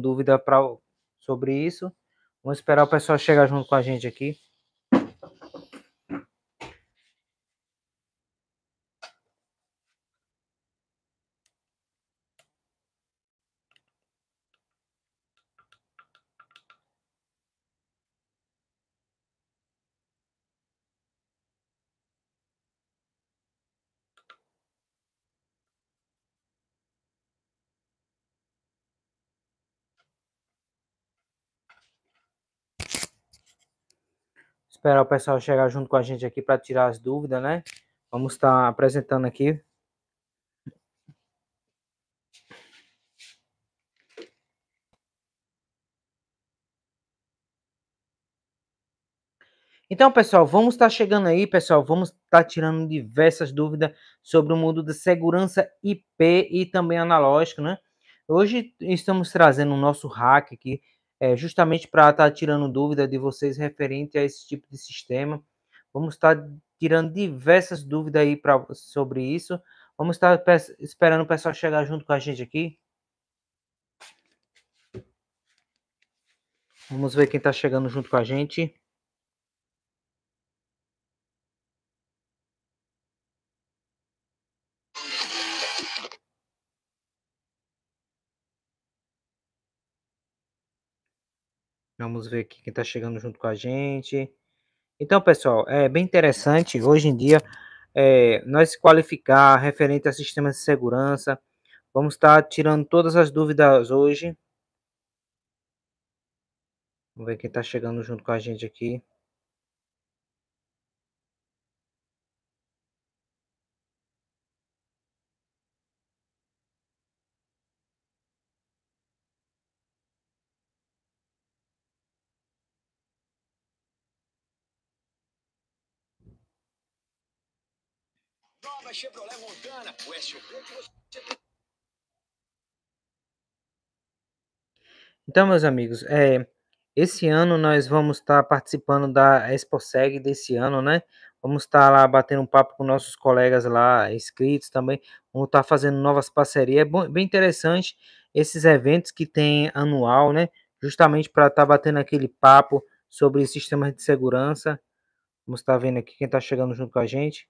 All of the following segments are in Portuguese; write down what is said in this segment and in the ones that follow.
dúvida pra, sobre isso. Vamos esperar o pessoal chegar junto com a gente aqui. esperar o pessoal chegar junto com a gente aqui para tirar as dúvidas, né? Vamos estar tá apresentando aqui. Então, pessoal, vamos estar tá chegando aí, pessoal. Vamos estar tá tirando diversas dúvidas sobre o mundo da segurança IP e também analógico, né? Hoje estamos trazendo o nosso hack aqui é, justamente para estar tá tirando dúvida de vocês referente a esse tipo de sistema. Vamos estar tá tirando diversas dúvidas aí pra, sobre isso. Vamos estar tá esperando o pessoal chegar junto com a gente aqui. Vamos ver quem está chegando junto com a gente. Vamos ver aqui quem está chegando junto com a gente. Então, pessoal, é bem interessante hoje em dia é, nós qualificar referente a sistemas de segurança. Vamos estar tá tirando todas as dúvidas hoje. Vamos ver quem está chegando junto com a gente aqui. Nova Chevrolet Montana, o SUV que você Então, meus amigos, é, esse ano nós vamos estar tá participando da ExpoSeg desse ano, né? Vamos estar tá lá batendo um papo com nossos colegas lá, inscritos também. Vamos estar tá fazendo novas parcerias. É bom, bem interessante esses eventos que tem anual, né? Justamente para estar batendo aquele papo sobre sistemas de segurança. Vamos estar vendo aqui quem está chegando junto com a gente.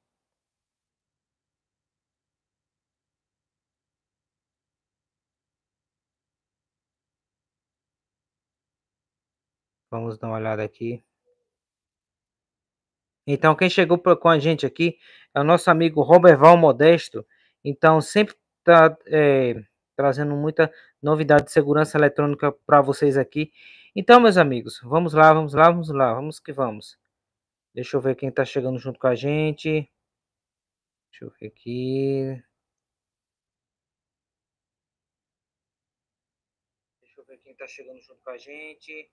Vamos dar uma olhada aqui. Então, quem chegou com a gente aqui é o nosso amigo Roberval Modesto. Então, sempre está é, trazendo muita novidade de segurança eletrônica para vocês aqui. Então, meus amigos, vamos lá, vamos lá, vamos lá, vamos que vamos. Deixa eu ver quem está chegando junto com a gente. Deixa eu ver aqui. Deixa eu ver quem está chegando junto com a gente.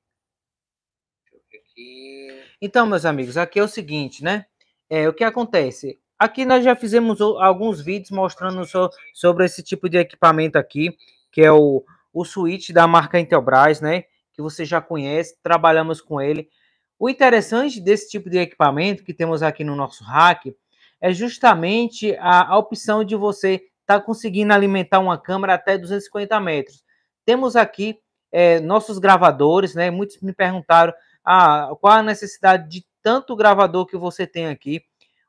Então, meus amigos, aqui é o seguinte, né? É, o que acontece? Aqui nós já fizemos alguns vídeos mostrando so, sobre esse tipo de equipamento aqui, que é o, o switch da marca Intelbras, né? Que você já conhece, trabalhamos com ele. O interessante desse tipo de equipamento que temos aqui no nosso rack é justamente a, a opção de você estar tá conseguindo alimentar uma câmera até 250 metros. Temos aqui é, nossos gravadores, né? Muitos me perguntaram ah, qual a necessidade de tanto gravador que você tem aqui.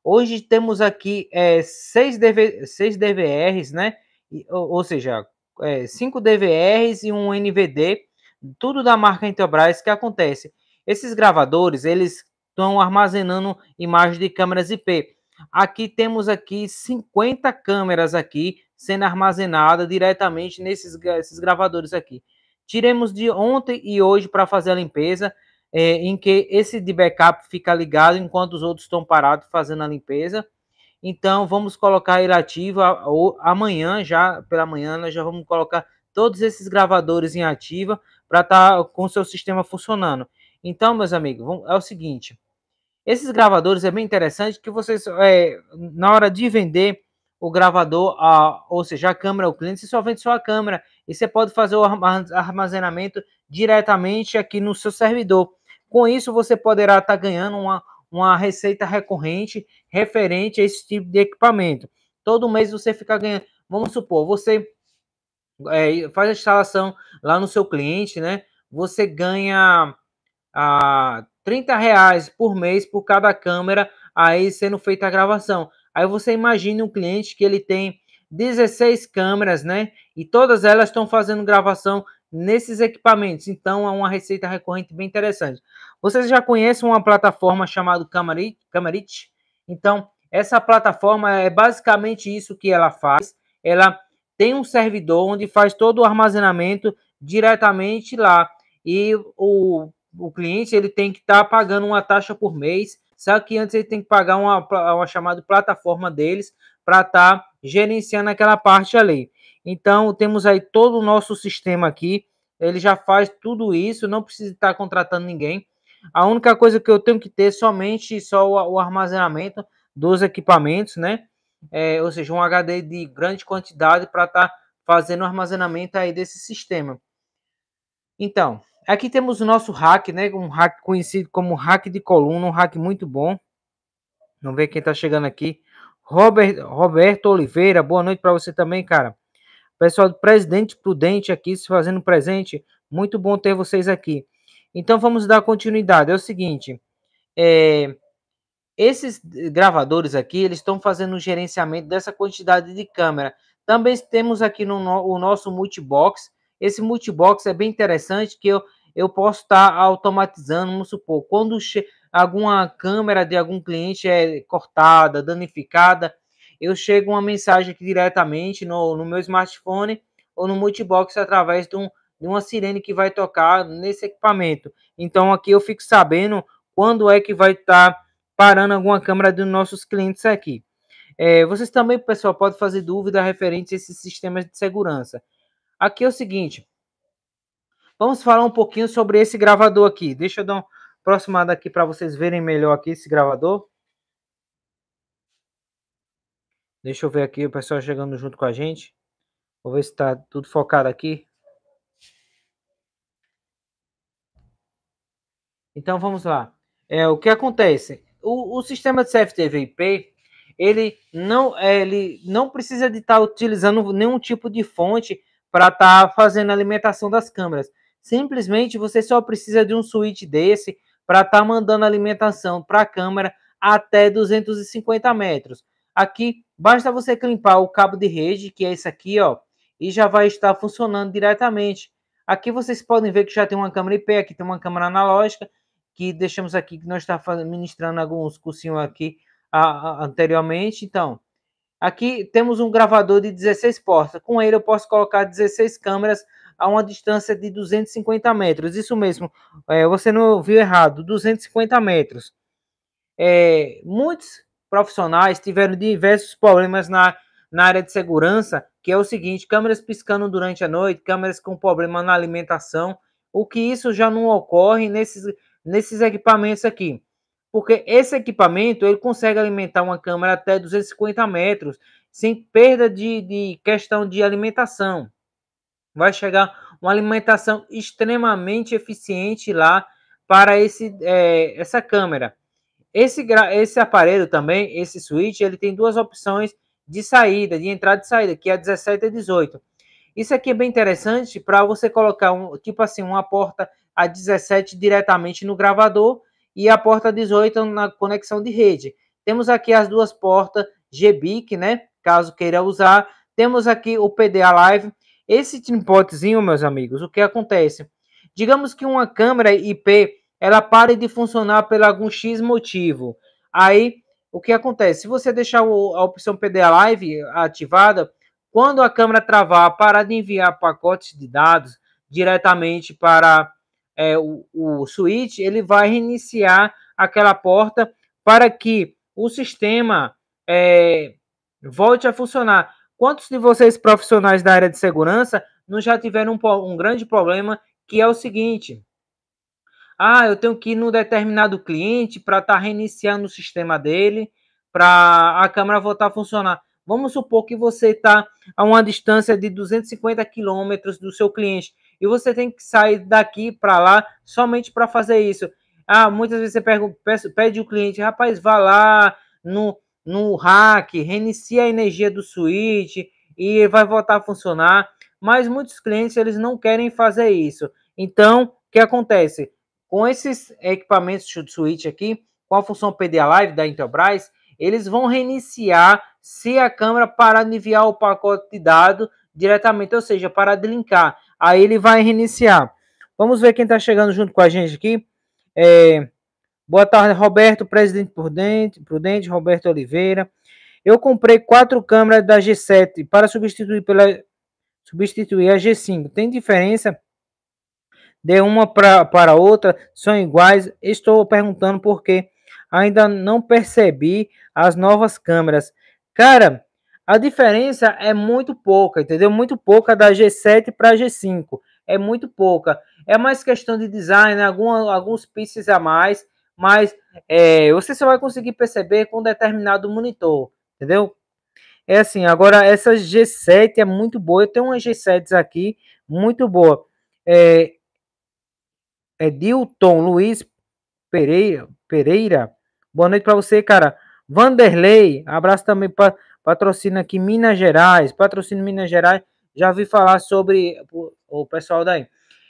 Hoje temos aqui é, seis, DV, seis DVRs, né? E, ou, ou, seja, é, cinco DVRs e um NVD, tudo da marca Intelbras. que acontece? Esses gravadores, eles estão armazenando imagens de câmeras IP. Aqui temos aqui 50 câmeras aqui sendo armazenada diretamente nesses esses gravadores aqui. Tiremos de ontem e hoje para fazer a limpeza é, em que esse de backup fica ligado enquanto os outros estão parados fazendo a limpeza. Então, vamos colocar ele ativo amanhã, já pela manhã, nós já vamos colocar todos esses gravadores em ativa para estar tá com o seu sistema funcionando. Então, meus amigos, vamos, é o seguinte: esses gravadores é bem interessante que vocês, é, na hora de vender o gravador, a, ou seja, a câmera ao cliente, você só vende sua câmera e você pode fazer o armazenamento diretamente aqui no seu servidor. Com isso, você poderá estar tá ganhando uma, uma receita recorrente referente a esse tipo de equipamento. Todo mês você fica ganhando. Vamos supor, você é, faz a instalação lá no seu cliente, né? Você ganha ah, a 30 reais por mês por cada câmera aí sendo feita a gravação. Aí você imagina um cliente que ele tem 16 câmeras, né? E todas elas estão fazendo gravação nesses equipamentos. Então, é uma receita recorrente bem interessante. Vocês já conhecem uma plataforma chamada Camarit? Então, essa plataforma é basicamente isso que ela faz. Ela tem um servidor onde faz todo o armazenamento diretamente lá. E o, o cliente ele tem que estar tá pagando uma taxa por mês. Só que antes ele tem que pagar uma, uma chamada plataforma deles para estar tá gerenciando aquela parte ali. Então, temos aí todo o nosso sistema aqui. Ele já faz tudo isso, não precisa estar contratando ninguém. A única coisa que eu tenho que ter é somente só o, armazenamento dos equipamentos, né? É, ou seja, um HD de grande quantidade para estar tá fazendo o armazenamento aí desse sistema. Então, aqui temos o nosso hack, né? Um hack conhecido como hack de coluna, um hack muito bom. Vamos ver quem está chegando aqui. Robert, Roberto Oliveira, boa noite para você também, cara. Pessoal do Presidente Prudente aqui se fazendo presente. Muito bom ter vocês aqui. Então vamos dar continuidade. É o seguinte, é, esses gravadores aqui, eles estão fazendo o um gerenciamento dessa quantidade de câmera. Também temos aqui no, no, o nosso multibox. Esse multibox é bem interessante que eu, eu posso estar tá automatizando, vamos supor, quando alguma câmera de algum cliente é cortada, danificada, eu chego uma mensagem aqui diretamente no, no meu smartphone ou no multibox através de, um, de uma sirene que vai tocar nesse equipamento. Então aqui eu fico sabendo quando é que vai estar tá parando alguma câmera dos nossos clientes aqui. É, vocês também, pessoal, podem fazer dúvida referente a esses sistemas de segurança. Aqui é o seguinte, vamos falar um pouquinho sobre esse gravador aqui. Deixa eu dar uma aproximada aqui para vocês verem melhor aqui esse gravador. Deixa eu ver aqui o pessoal chegando junto com a gente. Vou ver se está tudo focado aqui. Então vamos lá. É, o que acontece? O, o sistema de CFTV/IP ele não, é, ele não precisa de estar tá utilizando nenhum tipo de fonte para estar tá fazendo a alimentação das câmeras. Simplesmente você só precisa de um switch desse para estar tá mandando alimentação para a câmera até 250 metros. Aqui basta você climpar o cabo de rede, que é esse aqui, ó, e já vai estar funcionando diretamente. Aqui vocês podem ver que já tem uma câmera IP, aqui tem uma câmera analógica, que deixamos aqui, que nós está ministrando alguns cursinhos aqui a, a, anteriormente. Então, aqui temos um gravador de 16 portas. Com ele eu posso colocar 16 câmeras a uma distância de 250 metros. Isso mesmo, é, você não viu errado, 250 metros. É, muitos profissionais tiveram diversos problemas na, na área de segurança, que é o seguinte: câmeras piscando durante a noite, câmeras com problema na alimentação, o que isso já não ocorre nesses, nesses equipamentos aqui. Porque esse equipamento ele consegue alimentar uma câmera até 250 metros, sem perda de, de questão de alimentação. Vai chegar uma alimentação extremamente eficiente lá para esse, é, essa câmera. Esse, esse aparelho também, esse switch, ele tem duas opções de saída, de entrada e saída, que é 17 e 18. Isso aqui é bem interessante para você colocar, um, tipo assim, uma porta a 17 diretamente no gravador e a porta 18 na conexão de rede. Temos aqui as duas portas GBIC, né? Caso queira usar. Temos aqui o PDA Live. Esse timpotezinho, meus amigos, o que acontece? Digamos que uma câmera IP ela pare de funcionar por algum X motivo. Aí, o que acontece? Se você deixar o, a opção PDA Live ativada, quando a câmera travar, parar de enviar pacotes de dados diretamente para é, o, o switch, ele vai reiniciar aquela porta para que o sistema é, volte a funcionar. Quantos de vocês profissionais da área de segurança não já tiveram um, um grande problema que é o seguinte? Ah, eu tenho que ir num determinado cliente para estar tá reiniciando o sistema dele, para a câmera voltar a funcionar. Vamos supor que você está a uma distância de 250 quilômetros do seu cliente e você tem que sair daqui para lá somente para fazer isso. Ah, muitas vezes você pergunta, pede o cliente, rapaz, vá lá no, no hack, reinicia a energia do switch e vai voltar a funcionar. Mas muitos clientes eles não querem fazer isso. Então, o que acontece? Com esses equipamentos de switch aqui, com a função PDA Live da Intelbras, eles vão reiniciar se a câmera parar de enviar o pacote de dados diretamente, ou seja, parar de linkar. Aí ele vai reiniciar. Vamos ver quem está chegando junto com a gente aqui. É... Boa tarde, Roberto, presidente prudente, prudente, Roberto Oliveira. Eu comprei quatro câmeras da G7 para substituir pela substituir a G5. Tem diferença? de uma pra, para outra são iguais? Estou perguntando porque ainda não percebi as novas câmeras. Cara, a diferença é muito pouca, entendeu? Muito pouca da G7 para G5. É muito pouca. É mais questão de design, né? alguma, alguns pixels a mais, mas é, você só vai conseguir perceber com determinado monitor, entendeu? É assim, agora essa G7 é muito boa. Eu tenho umas G7s aqui, muito boa. É, Edilton é Luiz Pereira. Pereira. Boa noite para você, cara. Vanderlei, abraço também para patrocina aqui Minas Gerais, patrocínio Minas Gerais. Já vi falar sobre o pessoal daí.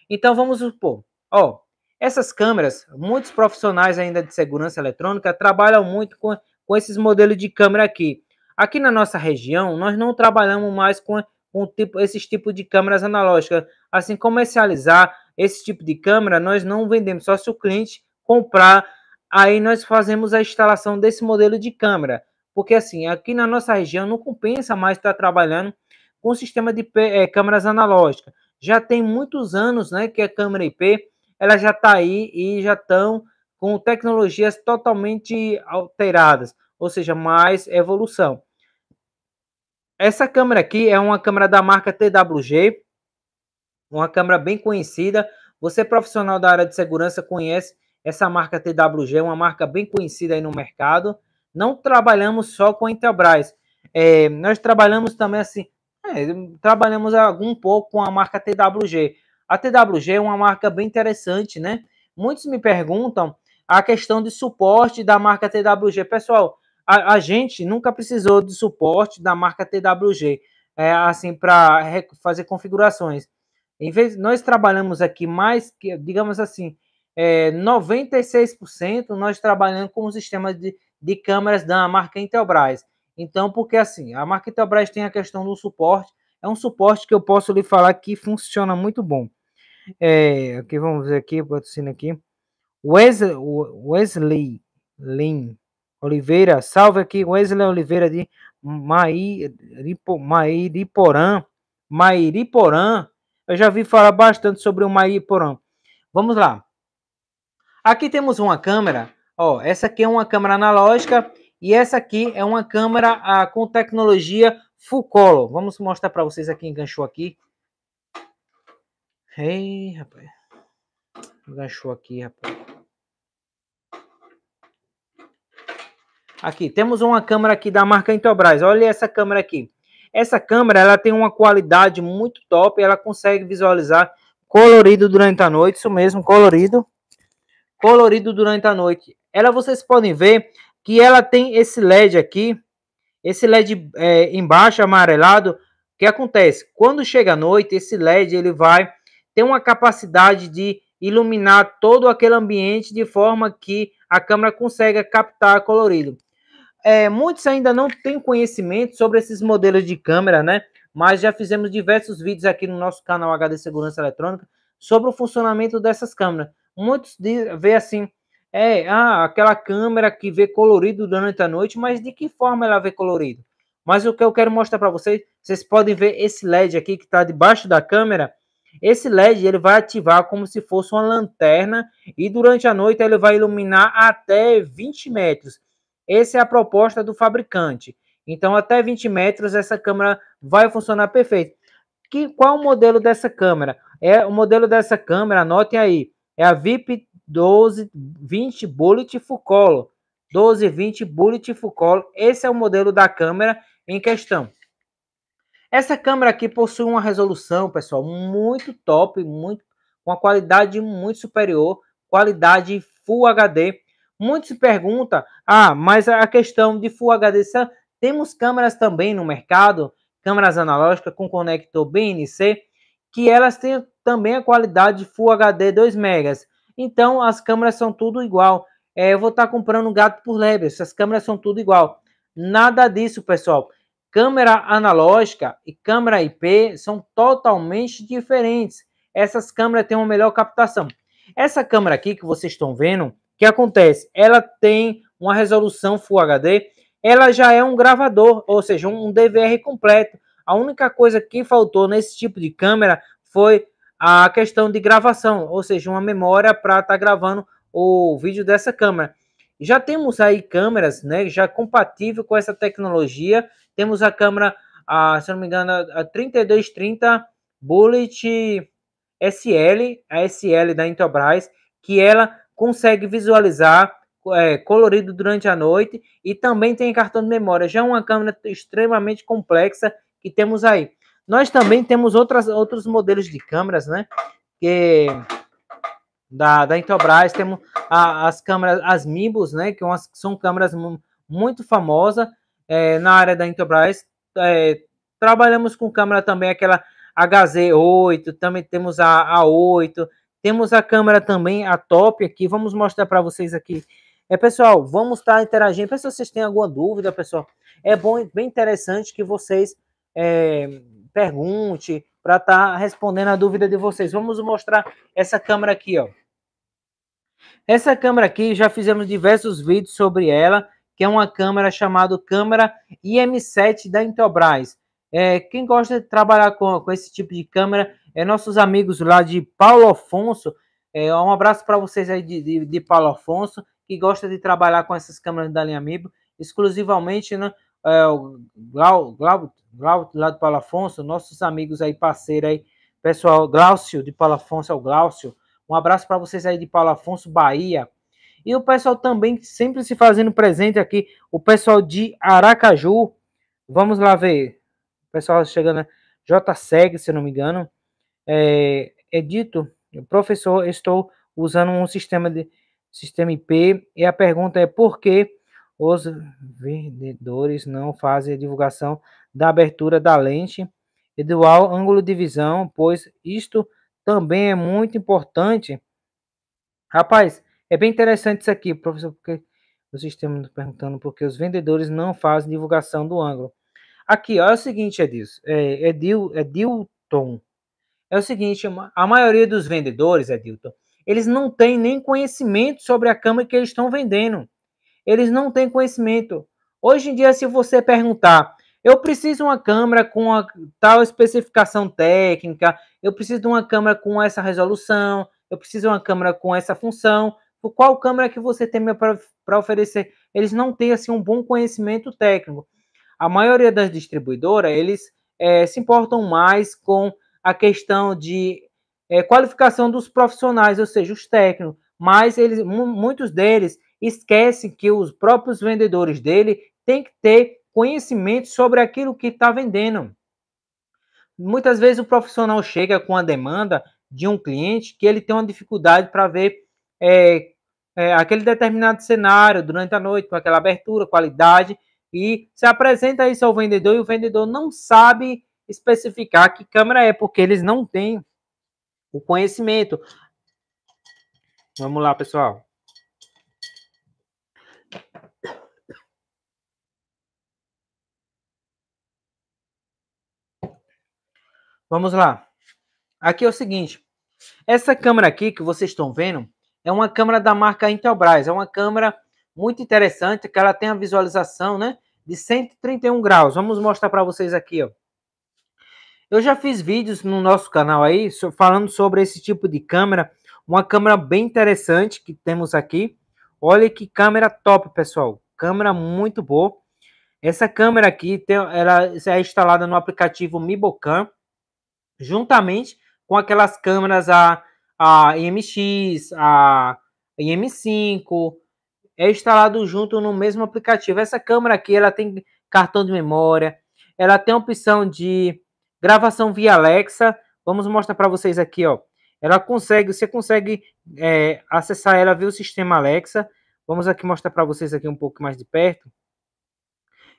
Então vamos supor, ó, essas câmeras, muitos profissionais ainda de segurança eletrônica trabalham muito com, com esses modelos de câmera aqui. Aqui na nossa região, nós não trabalhamos mais com, com tipo, esses tipos de câmeras analógicas. Assim, comercializar esse tipo de câmera nós não vendemos, só se o cliente comprar, aí nós fazemos a instalação desse modelo de câmera. Porque assim, aqui na nossa região não compensa mais estar trabalhando com sistema de é, câmeras analógicas. Já tem muitos anos né, que a é câmera IP ela já está aí e já estão com tecnologias totalmente alteradas, ou seja, mais evolução. Essa câmera aqui é uma câmera da marca TWG, uma câmera bem conhecida. Você, profissional da área de segurança, conhece essa marca TWG, uma marca bem conhecida aí no mercado. Não trabalhamos só com a Intelbras. É, nós trabalhamos também assim, é, trabalhamos algum pouco com a marca TWG. A TWG é uma marca bem interessante, né? Muitos me perguntam a questão de suporte da marca TWG. Pessoal, a, a gente nunca precisou de suporte da marca TWG, é, assim, para fazer configurações. Em vez, nós trabalhamos aqui mais que, digamos assim, é, 96% nós trabalhamos com o sistema de, de câmeras da marca Intelbras. Então, porque assim, a marca Intelbras tem a questão do suporte, é um suporte que eu posso lhe falar que funciona muito bom. É, aqui vamos ver aqui, patrocínio aqui. Wesley, Wesley Lin Oliveira, salve aqui, Wesley Oliveira de Mairiporã, Mairiporã, eu já vi falar bastante sobre o Maiporã. Vamos lá. Aqui temos uma câmera. Ó, essa aqui é uma câmera analógica e essa aqui é uma câmera ah, com tecnologia full color. Vamos mostrar para vocês aqui, enganchou aqui. Ei, rapaz. Enganchou aqui, rapaz. Aqui, temos uma câmera aqui da marca Intobras. Olha essa câmera aqui. Essa câmera ela tem uma qualidade muito top, ela consegue visualizar colorido durante a noite, isso mesmo, colorido. Colorido durante a noite. Ela vocês podem ver que ela tem esse LED aqui, esse LED é, embaixo amarelado, que acontece? Quando chega a noite, esse LED ele vai ter uma capacidade de iluminar todo aquele ambiente de forma que a câmera consegue captar colorido. É, muitos ainda não têm conhecimento sobre esses modelos de câmera, né? Mas já fizemos diversos vídeos aqui no nosso canal HD Segurança Eletrônica sobre o funcionamento dessas câmeras. Muitos vê assim, é ah, aquela câmera que vê colorido durante a noite, mas de que forma ela vê colorido? Mas o que eu quero mostrar para vocês, vocês podem ver esse LED aqui que está debaixo da câmera. Esse LED ele vai ativar como se fosse uma lanterna e durante a noite ele vai iluminar até 20 metros. Essa é a proposta do fabricante. Então, até 20 metros, essa câmera vai funcionar perfeito. Que, qual o modelo dessa câmera? É O modelo dessa câmera, anotem aí, é a VIP 1220 Bullet Full Color. 1220 Bullet Full Color. Esse é o modelo da câmera em questão. Essa câmera aqui possui uma resolução, pessoal, muito top, muito, uma qualidade muito superior, qualidade Full HD. Muito se pergunta, ah, mas a questão de Full HD, temos câmeras também no mercado, câmeras analógicas com conector BNC, que elas têm também a qualidade Full HD 2 megas. Então as câmeras são tudo igual. É, eu vou estar tá comprando gato por lebre, essas câmeras são tudo igual. Nada disso, pessoal. Câmera analógica e câmera IP são totalmente diferentes. Essas câmeras têm uma melhor captação. Essa câmera aqui que vocês estão vendo, que acontece? Ela tem uma resolução Full HD, ela já é um gravador, ou seja, um DVR completo. A única coisa que faltou nesse tipo de câmera foi a questão de gravação, ou seja, uma memória para estar tá gravando o vídeo dessa câmera. Já temos aí câmeras, né, já compatível com essa tecnologia. Temos a câmera, a, se não me engano, a 3230 Bullet SL, a SL da Intelbras, que ela consegue visualizar é, colorido durante a noite e também tem cartão de memória. Já é uma câmera extremamente complexa que temos aí. Nós também temos outras, outros modelos de câmeras, né? Que da, da Intelbras, temos a, as câmeras, as Mibus, né? Que é são câmeras muito famosas é, na área da Intelbras. É, trabalhamos com câmera também, aquela HZ8, também temos a A8, temos a câmera também, a top aqui. Vamos mostrar para vocês aqui. É, pessoal, vamos estar tá interagindo. Pessoal, vocês têm alguma dúvida, pessoal? É bom, bem interessante que vocês é, perguntem para estar tá respondendo a dúvida de vocês. Vamos mostrar essa câmera aqui, ó. Essa câmera aqui, já fizemos diversos vídeos sobre ela, que é uma câmera chamada câmera IM7 da Intelbras. É, quem gosta de trabalhar com, com esse tipo de câmera, é, nossos amigos lá de Paulo Afonso. É, um abraço para vocês aí de, de, de, Paulo Afonso, que gosta de trabalhar com essas câmeras da linha Amiibo, exclusivamente, né? É, o Glau, Glau, Glau, lá de Paulo Afonso, nossos amigos aí, parceiro aí, pessoal, Glaucio de Paulo Afonso, é o Glaucio. Um abraço para vocês aí de Paulo Afonso, Bahia. E o pessoal também sempre se fazendo presente aqui, o pessoal de Aracaju. Vamos lá ver. O pessoal chegando, né? J segue, se não me engano é, é dito, professor, estou usando um sistema de sistema IP e a pergunta é por que os vendedores não fazem a divulgação da abertura da lente e do ângulo de visão, pois isto também é muito importante. Rapaz, é bem interessante isso aqui, professor, porque o sistema tá perguntando por que os vendedores não fazem divulgação do ângulo. Aqui, olha o seguinte, Edilson, é, Edil, Edilton, é o seguinte: a maioria dos vendedores, Edilton, eles não têm nem conhecimento sobre a cama que eles estão vendendo. Eles não têm conhecimento. Hoje em dia, se você perguntar, eu preciso de uma câmera com a tal especificação técnica, eu preciso de uma câmera com essa resolução, eu preciso de uma câmera com essa função. Qual câmera que você tem para oferecer? Eles não têm assim, um bom conhecimento técnico. A maioria das distribuidoras, eles é, se importam mais com a questão de é, qualificação dos profissionais, ou seja, os técnicos, mas eles, muitos deles esquecem que os próprios vendedores dele têm que ter conhecimento sobre aquilo que está vendendo. Muitas vezes o profissional chega com a demanda de um cliente que ele tem uma dificuldade para ver é, é, aquele determinado cenário durante a noite, com aquela abertura, qualidade, e se apresenta isso ao vendedor e o vendedor não sabe especificar que câmera é, porque eles não têm o conhecimento. Vamos lá, pessoal. Vamos lá. Aqui é o seguinte. Essa câmera aqui que vocês estão vendo é uma câmera da marca Intelbras. É uma câmera muito interessante que ela tem a visualização né, de 131 graus. Vamos mostrar para vocês aqui. Ó. Eu já fiz vídeos no nosso canal aí falando sobre esse tipo de câmera, uma câmera bem interessante que temos aqui. Olha que câmera top, pessoal. Câmera muito boa. Essa câmera aqui tem, ela é instalada no aplicativo Mibocam, juntamente com aquelas câmeras a, a MX, a M 5 é instalado junto no mesmo aplicativo. Essa câmera aqui, ela tem cartão de memória, ela tem opção de Gravação via Alexa, vamos mostrar para vocês aqui, ó. Ela consegue, você consegue é, acessar ela via o sistema Alexa. Vamos aqui mostrar para vocês aqui um pouco mais de perto.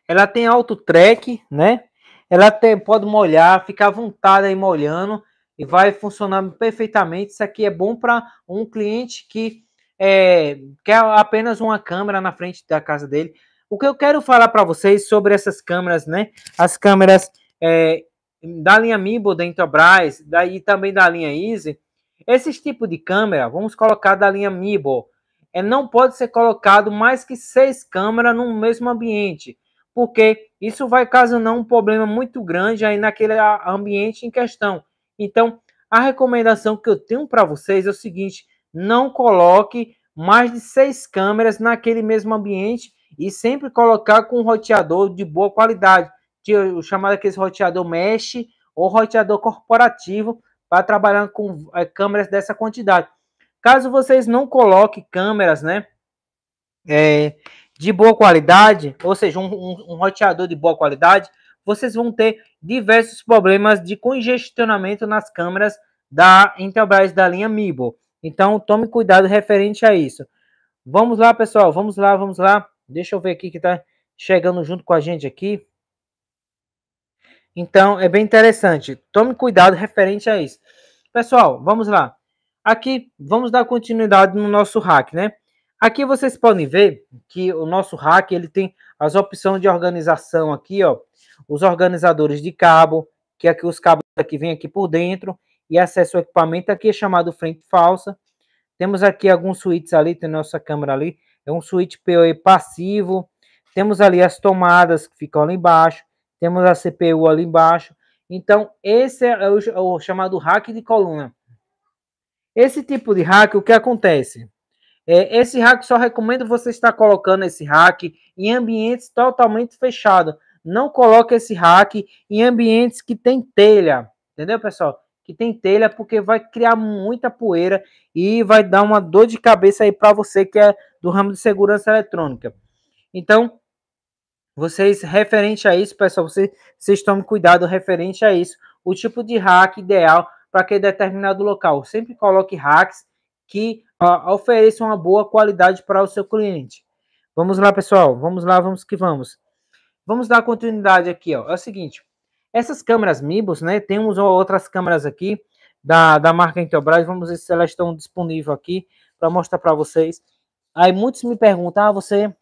Ela tem auto track, né? Ela tem, pode molhar, ficar à vontade aí molhando e vai funcionar perfeitamente. Isso aqui é bom para um cliente que é, quer apenas uma câmera na frente da casa dele. O que eu quero falar para vocês sobre essas câmeras, né? As câmeras é, da linha Mibo da Intelbras daí também da linha Easy, esses tipos de câmera, vamos colocar da linha Mibo, é, não pode ser colocado mais que seis câmeras no mesmo ambiente, porque isso vai ocasionar um problema muito grande aí naquele ambiente em questão. Então, a recomendação que eu tenho para vocês é o seguinte: não coloque mais de seis câmeras naquele mesmo ambiente e sempre colocar com um roteador de boa qualidade, de, o chamado aquele roteador mesh ou roteador corporativo para trabalhar com é, câmeras dessa quantidade. Caso vocês não coloquem câmeras, né, é, de boa qualidade, ou seja, um, um, um roteador de boa qualidade, vocês vão ter diversos problemas de congestionamento nas câmeras da Intelbras da linha Mibo. Então, tome cuidado referente a isso. Vamos lá, pessoal. Vamos lá, vamos lá. Deixa eu ver aqui que tá chegando junto com a gente aqui. Então, é bem interessante. Tome cuidado referente a isso. Pessoal, vamos lá. Aqui, vamos dar continuidade no nosso hack, né? Aqui vocês podem ver que o nosso hack, ele tem as opções de organização aqui, ó. Os organizadores de cabo, que aqui os cabos aqui vêm aqui por dentro e acesso ao equipamento aqui é chamado frente falsa. Temos aqui alguns switches ali, tem nossa câmera ali, é um switch PoE passivo. Temos ali as tomadas que ficam ali embaixo temos a CPU ali embaixo. Então, esse é o, o chamado hack de coluna. Esse tipo de hack, o que acontece? É, esse hack só recomendo você estar colocando esse hack em ambientes totalmente fechados. Não coloque esse hack em ambientes que tem telha, entendeu, pessoal? Que tem telha porque vai criar muita poeira e vai dar uma dor de cabeça aí para você que é do ramo de segurança eletrônica. Então, vocês, referente a isso, pessoal, vocês, vocês tomem cuidado referente a isso. O tipo de hack ideal para que determinado local. Sempre coloque hacks que ofereçam uma boa qualidade para o seu cliente. Vamos lá, pessoal. Vamos lá, vamos que vamos. Vamos dar continuidade aqui. Ó. É o seguinte: essas câmeras Mibos, né? Temos outras câmeras aqui da, da marca Intelbras. Vamos ver se elas estão disponíveis aqui para mostrar para vocês. Aí muitos me perguntam: ah, você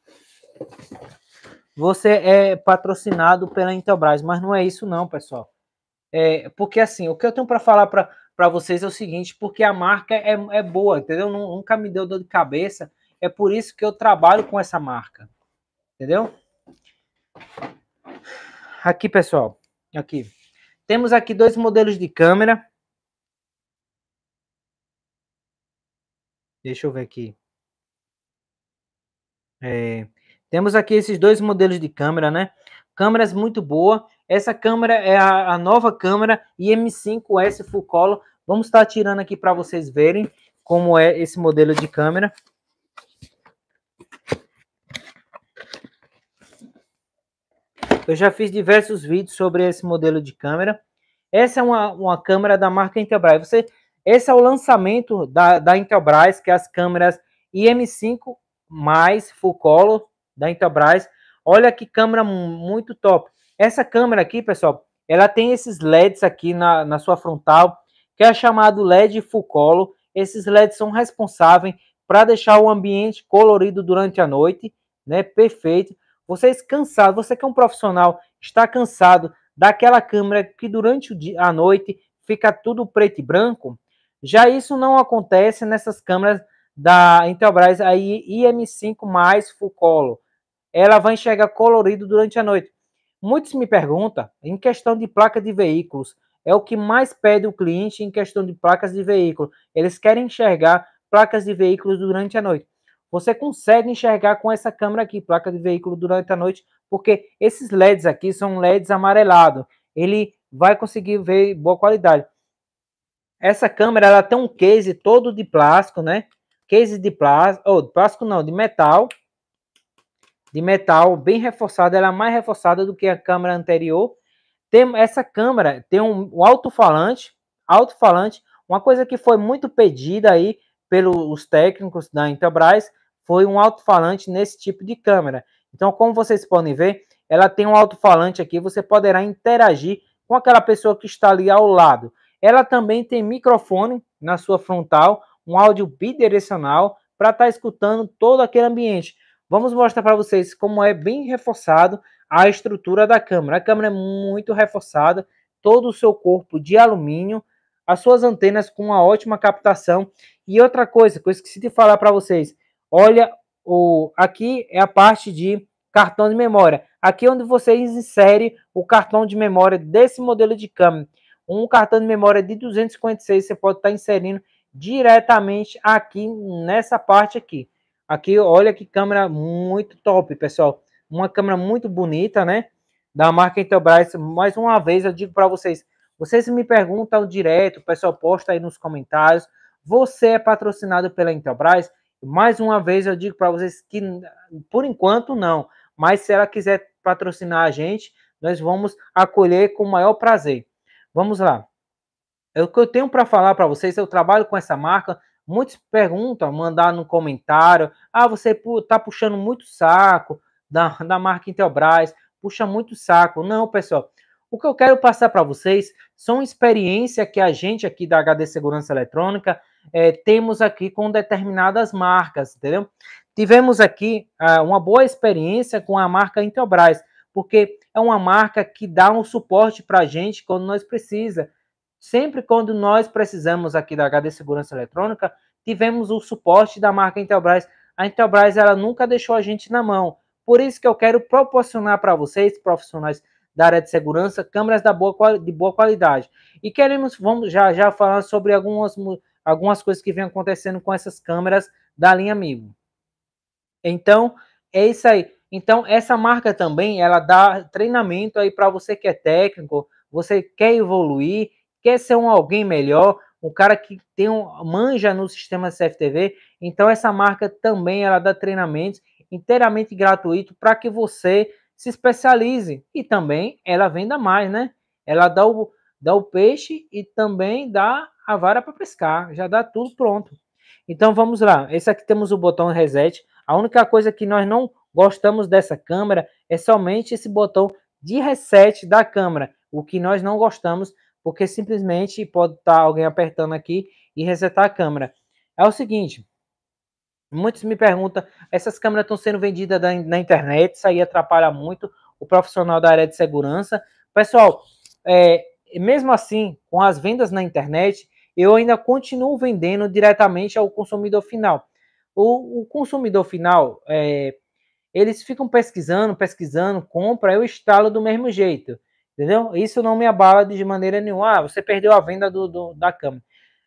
você é patrocinado pela Intelbras, mas não é isso não, pessoal. É, porque assim, o que eu tenho para falar para vocês é o seguinte, porque a marca é, é boa, entendeu? Nunca me deu dor de cabeça, é por isso que eu trabalho com essa marca, entendeu? Aqui, pessoal, aqui. Temos aqui dois modelos de câmera. Deixa eu ver aqui. É, temos aqui esses dois modelos de câmera, né? Câmeras muito boa. Essa câmera é a, a nova câmera IM5S Full Color. Vamos estar tirando aqui para vocês verem como é esse modelo de câmera. Eu já fiz diversos vídeos sobre esse modelo de câmera. Essa é uma, uma câmera da marca Intelbras. Você, esse é o lançamento da, da Intelbras, que é as câmeras IM5 mais full color da Intelbras. Olha que câmera muito top. Essa câmera aqui, pessoal, ela tem esses LEDs aqui na, na sua frontal, que é chamado LED full color. Esses LEDs são responsáveis para deixar o ambiente colorido durante a noite, né? Perfeito. Vocês cansados, você que é um profissional, está cansado daquela câmera que durante a noite fica tudo preto e branco. Já isso não acontece nessas câmeras da Intelbras aí IM5 mais full color ela vai enxergar colorido durante a noite. Muitos me perguntam, em questão de placa de veículos, é o que mais pede o cliente em questão de placas de veículo. Eles querem enxergar placas de veículos durante a noite. Você consegue enxergar com essa câmera aqui, placa de veículo durante a noite, porque esses LEDs aqui são LEDs amarelados. Ele vai conseguir ver boa qualidade. Essa câmera ela tem um case todo de plástico, né? Case de plástico, ou oh, plástico não, de metal, de metal, bem reforçada, ela é mais reforçada do que a câmera anterior. Tem, essa câmera tem um, um alto-falante, alto-falante, uma coisa que foi muito pedida aí pelos técnicos da Intelbras foi um alto-falante nesse tipo de câmera. Então, como vocês podem ver, ela tem um alto-falante aqui, você poderá interagir com aquela pessoa que está ali ao lado. Ela também tem microfone na sua frontal, um áudio bidirecional para estar tá escutando todo aquele ambiente. Vamos mostrar para vocês como é bem reforçado a estrutura da câmera. A câmera é muito reforçada, todo o seu corpo de alumínio, as suas antenas com uma ótima captação. E outra coisa que eu esqueci de falar para vocês, olha, o, aqui é a parte de cartão de memória. Aqui é onde vocês inserem o cartão de memória desse modelo de câmera. Um cartão de memória de 256 você pode estar tá inserindo diretamente aqui nessa parte aqui. Aqui, olha que câmera muito top, pessoal. Uma câmera muito bonita, né? Da marca Intelbras. Mais uma vez, eu digo para vocês. Vocês me perguntam direto, pessoal, posta aí nos comentários. Você é patrocinado pela Intelbras? Mais uma vez, eu digo para vocês que, por enquanto, não. Mas se ela quiser patrocinar a gente, nós vamos acolher com o maior prazer. Vamos lá. É o que eu tenho para falar para vocês, eu trabalho com essa marca, Muitos perguntam, mandar no comentário, ah, você tá puxando muito saco da, da marca Intelbras, puxa muito saco. Não, pessoal, o que eu quero passar para vocês são experiência que a gente aqui da HD Segurança Eletrônica é, temos aqui com determinadas marcas, entendeu? Tivemos aqui ah, uma boa experiência com a marca Intelbras, porque é uma marca que dá um suporte para a gente quando nós precisamos. Sempre quando nós precisamos aqui da HD Segurança Eletrônica, tivemos o suporte da marca Intelbras. A Intelbras ela nunca deixou a gente na mão. Por isso que eu quero proporcionar para vocês, profissionais da área de segurança, câmeras da boa, de boa qualidade. E queremos, vamos já já falar sobre algumas, algumas coisas que vem acontecendo com essas câmeras da linha Amigo. Então, é isso aí. Então, essa marca também, ela dá treinamento aí para você que é técnico, você quer evoluir, quer ser um alguém melhor, um cara que tem um, manja no sistema CFTV. Então essa marca também ela dá treinamentos inteiramente gratuito para que você se especialize e também ela venda mais, né? Ela dá o, dá o peixe e também dá a vara para pescar, já dá tudo pronto. Então vamos lá, esse aqui temos o botão reset. A única coisa que nós não gostamos dessa câmera é somente esse botão de reset da câmera, o que nós não gostamos porque simplesmente pode estar tá alguém apertando aqui e resetar a câmera. É o seguinte, muitos me perguntam, essas câmeras estão sendo vendidas na internet, isso aí atrapalha muito o profissional da área de segurança. Pessoal, é, mesmo assim, com as vendas na internet, eu ainda continuo vendendo diretamente ao consumidor final. O, o consumidor final, é, eles ficam pesquisando, pesquisando, compra, eu instalo do mesmo jeito. Entendeu? Isso não me abala de maneira nenhuma. Ah, você perdeu a venda do, do da câmera.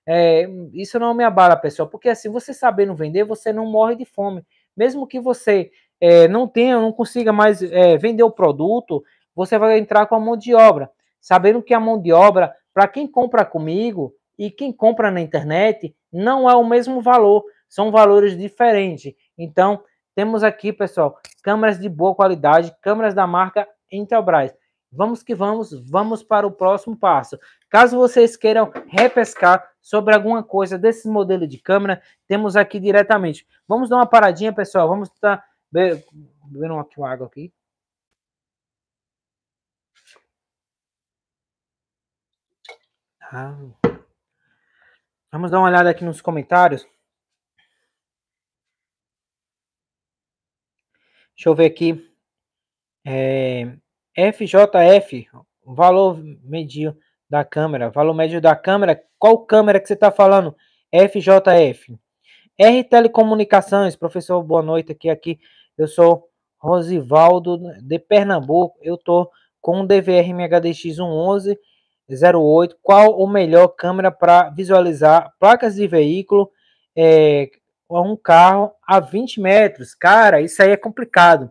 É, isso não me abala, pessoal, porque assim, você sabendo vender, você não morre de fome. Mesmo que você é, não tenha, não consiga mais é, vender o produto, você vai entrar com a mão de obra. Sabendo que a mão de obra, para quem compra comigo e quem compra na internet, não é o mesmo valor, são valores diferentes. Então, temos aqui, pessoal, câmeras de boa qualidade, câmeras da marca Intelbras. Vamos que vamos, vamos para o próximo passo. Caso vocês queiram repescar sobre alguma coisa desse modelo de câmera, temos aqui diretamente. Vamos dar uma paradinha, pessoal. Vamos estar be bebendo aqui uma água aqui. Ah. Vamos dar uma olhada aqui nos comentários. Deixa eu ver aqui. É... FJF, valor médio da câmera, valor médio da câmera, qual câmera que você está falando? FJF. R Telecomunicações, professor, boa noite aqui, aqui. Eu sou Rosivaldo de Pernambuco. Eu estou com um dvr MHDX HDX 1108. Qual o melhor câmera para visualizar placas de veículo é, um carro a 20 metros? Cara, isso aí é complicado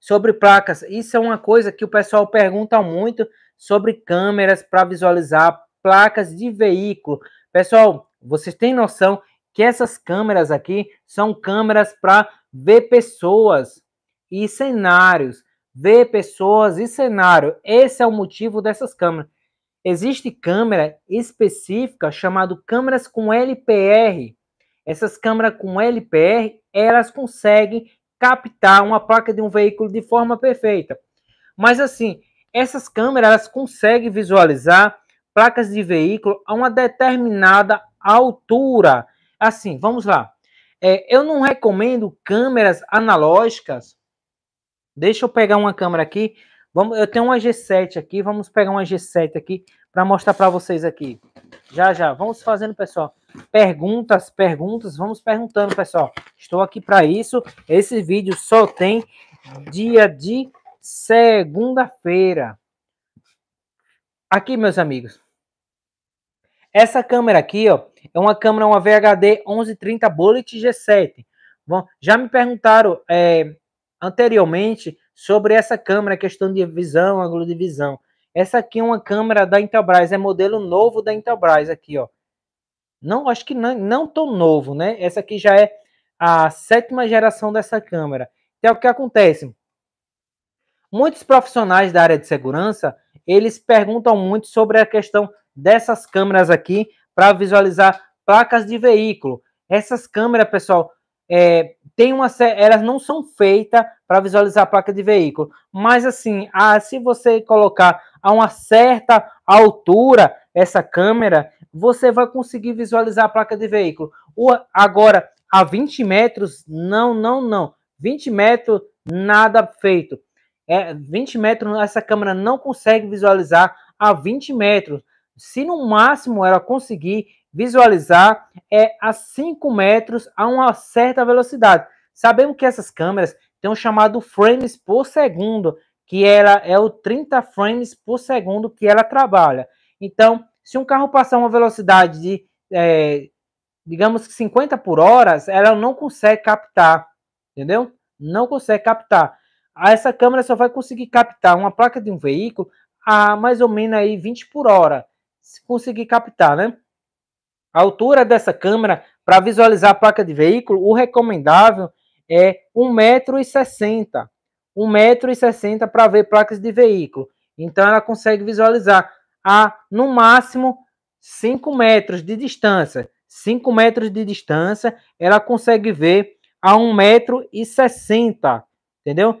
sobre placas. Isso é uma coisa que o pessoal pergunta muito sobre câmeras para visualizar placas de veículo. Pessoal, vocês têm noção que essas câmeras aqui são câmeras para ver pessoas e cenários, ver pessoas e cenário. Esse é o motivo dessas câmeras. Existe câmera específica chamada câmeras com LPR. Essas câmeras com LPR, elas conseguem captar uma placa de um veículo de forma perfeita. Mas assim, essas câmeras elas conseguem visualizar placas de veículo a uma determinada altura. Assim, vamos lá. É, eu não recomendo câmeras analógicas. Deixa eu pegar uma câmera aqui. Vamos, eu tenho uma G7 aqui. Vamos pegar uma G7 aqui para mostrar para vocês aqui. Já, já. Vamos fazendo, pessoal perguntas, perguntas, vamos perguntando, pessoal. Estou aqui para isso. Esse vídeo só tem dia de segunda-feira. Aqui, meus amigos. Essa câmera aqui, ó, é uma câmera, uma VHD 1130 Bullet G7. Bom, já me perguntaram é, anteriormente sobre essa câmera, questão de visão, ângulo de visão. Essa aqui é uma câmera da Intelbras, é modelo novo da Intelbras aqui, ó. Não, acho que não, não tô novo, né? Essa aqui já é a sétima geração dessa câmera. Então, o que acontece? Muitos profissionais da área de segurança, eles perguntam muito sobre a questão dessas câmeras aqui para visualizar placas de veículo. Essas câmeras, pessoal, é, tem uma elas não são feitas para visualizar a placa de veículo, mas assim, a, se você colocar a uma certa altura essa câmera, você vai conseguir visualizar a placa de veículo. O, agora, a 20 metros, não, não, não. 20 metros, nada feito. É, 20 metros, essa câmera não consegue visualizar a 20 metros. Se no máximo ela conseguir visualizar, é a 5 metros a uma certa velocidade. Sabemos que essas câmeras têm o um chamado frames por segundo, que ela é o 30 frames por segundo que ela trabalha. Então, se um carro passar uma velocidade de, é, digamos que 50 por hora, ela não consegue captar, entendeu? Não consegue captar. Essa câmera só vai conseguir captar uma placa de um veículo a mais ou menos aí 20 por hora, se conseguir captar, né? A altura dessa câmera para visualizar a placa de veículo, o recomendável é 1,60m. 1,60m para ver placas de veículo. Então ela consegue visualizar a, no máximo, 5 metros de distância. 5 metros de distância, ela consegue ver a 1,60m, entendeu?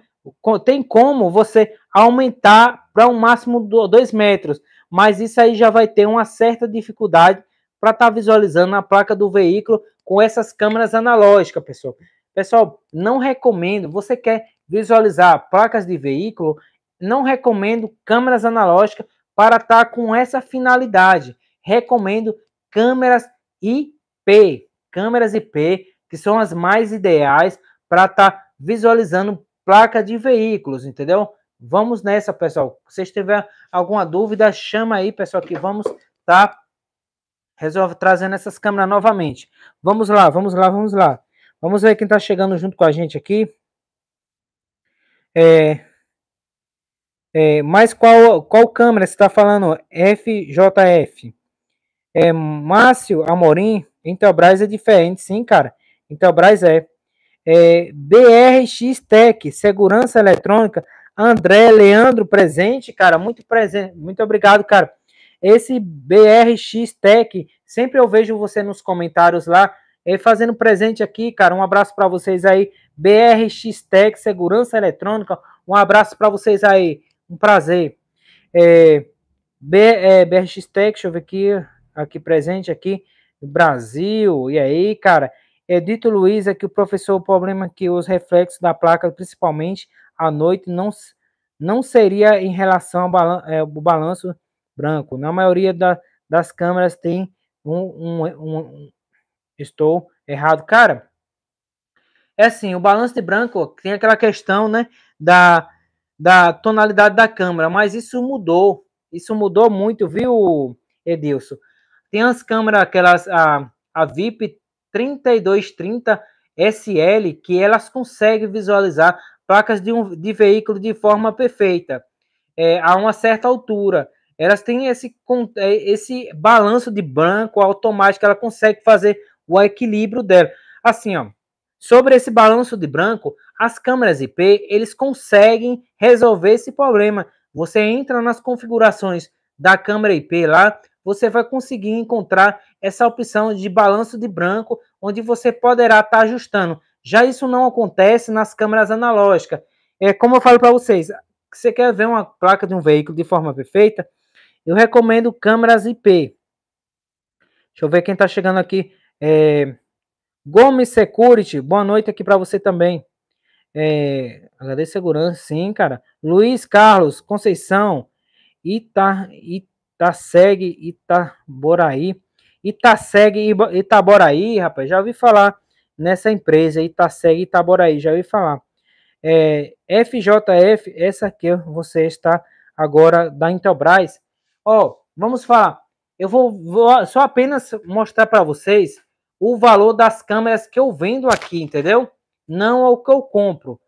Tem como você aumentar para um máximo de 2 metros, mas isso aí já vai ter uma certa dificuldade para estar tá visualizando a placa do veículo com essas câmeras analógicas, pessoal. Pessoal, não recomendo, você quer visualizar placas de veículo, não recomendo câmeras analógicas, para estar com essa finalidade. Recomendo câmeras IP, câmeras IP, que são as mais ideais para estar visualizando placa de veículos, entendeu? Vamos nessa, pessoal. Se vocês tiverem alguma dúvida, chama aí, pessoal, que vamos tá resolve trazendo essas câmeras novamente. Vamos lá, vamos lá, vamos lá. Vamos ver quem tá chegando junto com a gente aqui. É, é, mas qual, qual câmera você está falando? FJF. É, Márcio Amorim, Intelbras é diferente, sim, cara. Intelbras é. é BRX Tech, Segurança Eletrônica. André Leandro presente, cara, muito presente. Muito obrigado, cara. Esse BRX Tech, sempre eu vejo você nos comentários lá, é, fazendo presente aqui, cara. Um abraço para vocês aí, BRX Tech, Segurança Eletrônica. Um abraço para vocês aí, um prazer. É, B, é, BRX Tech, deixa eu ver aqui, aqui presente, aqui, Brasil. E aí, cara? Edito Luiz é que o professor, o problema é que os reflexos da placa, principalmente à noite, não, não seria em relação ao balan é, balanço branco. Na maioria da, das câmeras tem um, um, um, um, Estou errado. Cara, é assim, o balanço de branco tem aquela questão, né, da da tonalidade da câmera, mas isso mudou. Isso mudou muito, viu, Edilson? Tem as câmeras, aquelas, a, a VIP 3230 SL, que elas conseguem visualizar placas de, um, de veículo de forma perfeita, é, a uma certa altura. Elas têm esse, é, esse balanço de branco automático, ela consegue fazer o equilíbrio dela. Assim, ó, sobre esse balanço de branco, as câmeras IP, eles conseguem resolver esse problema. Você entra nas configurações da câmera IP lá, você vai conseguir encontrar essa opção de balanço de branco, onde você poderá estar tá ajustando. Já isso não acontece nas câmeras analógicas. É como eu falo para vocês, você quer ver uma placa de um veículo de forma perfeita, eu recomendo câmeras IP. Deixa eu ver quem está chegando aqui. É... Gomes Security, boa noite aqui para você também. É, HD Segurança, sim, cara. Luiz Carlos Conceição, Ita, segue Itaboraí. Itasegue, Itaboraí, rapaz, já ouvi falar nessa empresa, Itasegue, Itaboraí, já ouvi falar. É, FJF, essa aqui você está agora da Intelbras. Ó, oh, vamos falar. Eu vou, vou só apenas mostrar para vocês o valor das câmeras que eu vendo aqui, entendeu? não ao que eu compro.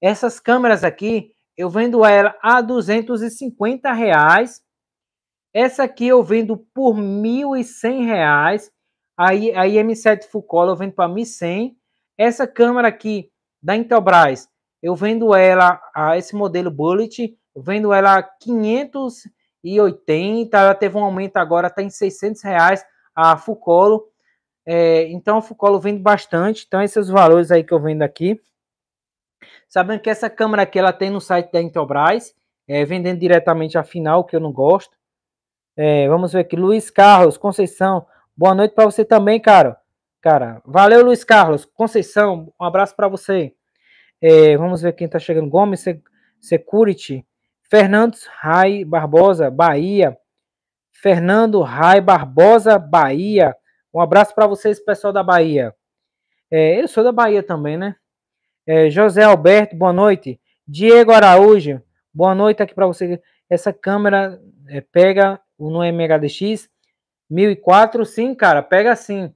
Essas câmeras aqui, eu vendo ela a 250 reais. Essa aqui eu vendo por 1.100 reais. Aí a M7 Fucola eu vendo para 1.100. Essa câmera aqui da Intelbras, eu vendo ela, a esse modelo Bullet, eu vendo ela 580, ela teve um aumento agora, está em 600 reais a Fucolo. É, então, o Fucolo vende bastante. Então, esses valores aí que eu vendo aqui. Sabendo que essa câmera aqui ela tem no site da Intelbras, é, vendendo diretamente a final, que eu não gosto. É, vamos ver aqui, Luiz Carlos, Conceição, boa noite para você também, cara. Cara, valeu, Luiz Carlos, Conceição, um abraço para você. É, vamos ver quem está chegando, Gomes Security, Fernandes Rai Barbosa, Bahia. Fernando Rai Barbosa, Bahia. Um abraço para vocês, pessoal da Bahia. É, eu sou da Bahia também, né? É, José Alberto, boa noite. Diego Araújo, boa noite aqui para você. Essa câmera é, pega no MHDX 1004? Sim, cara, pega sim.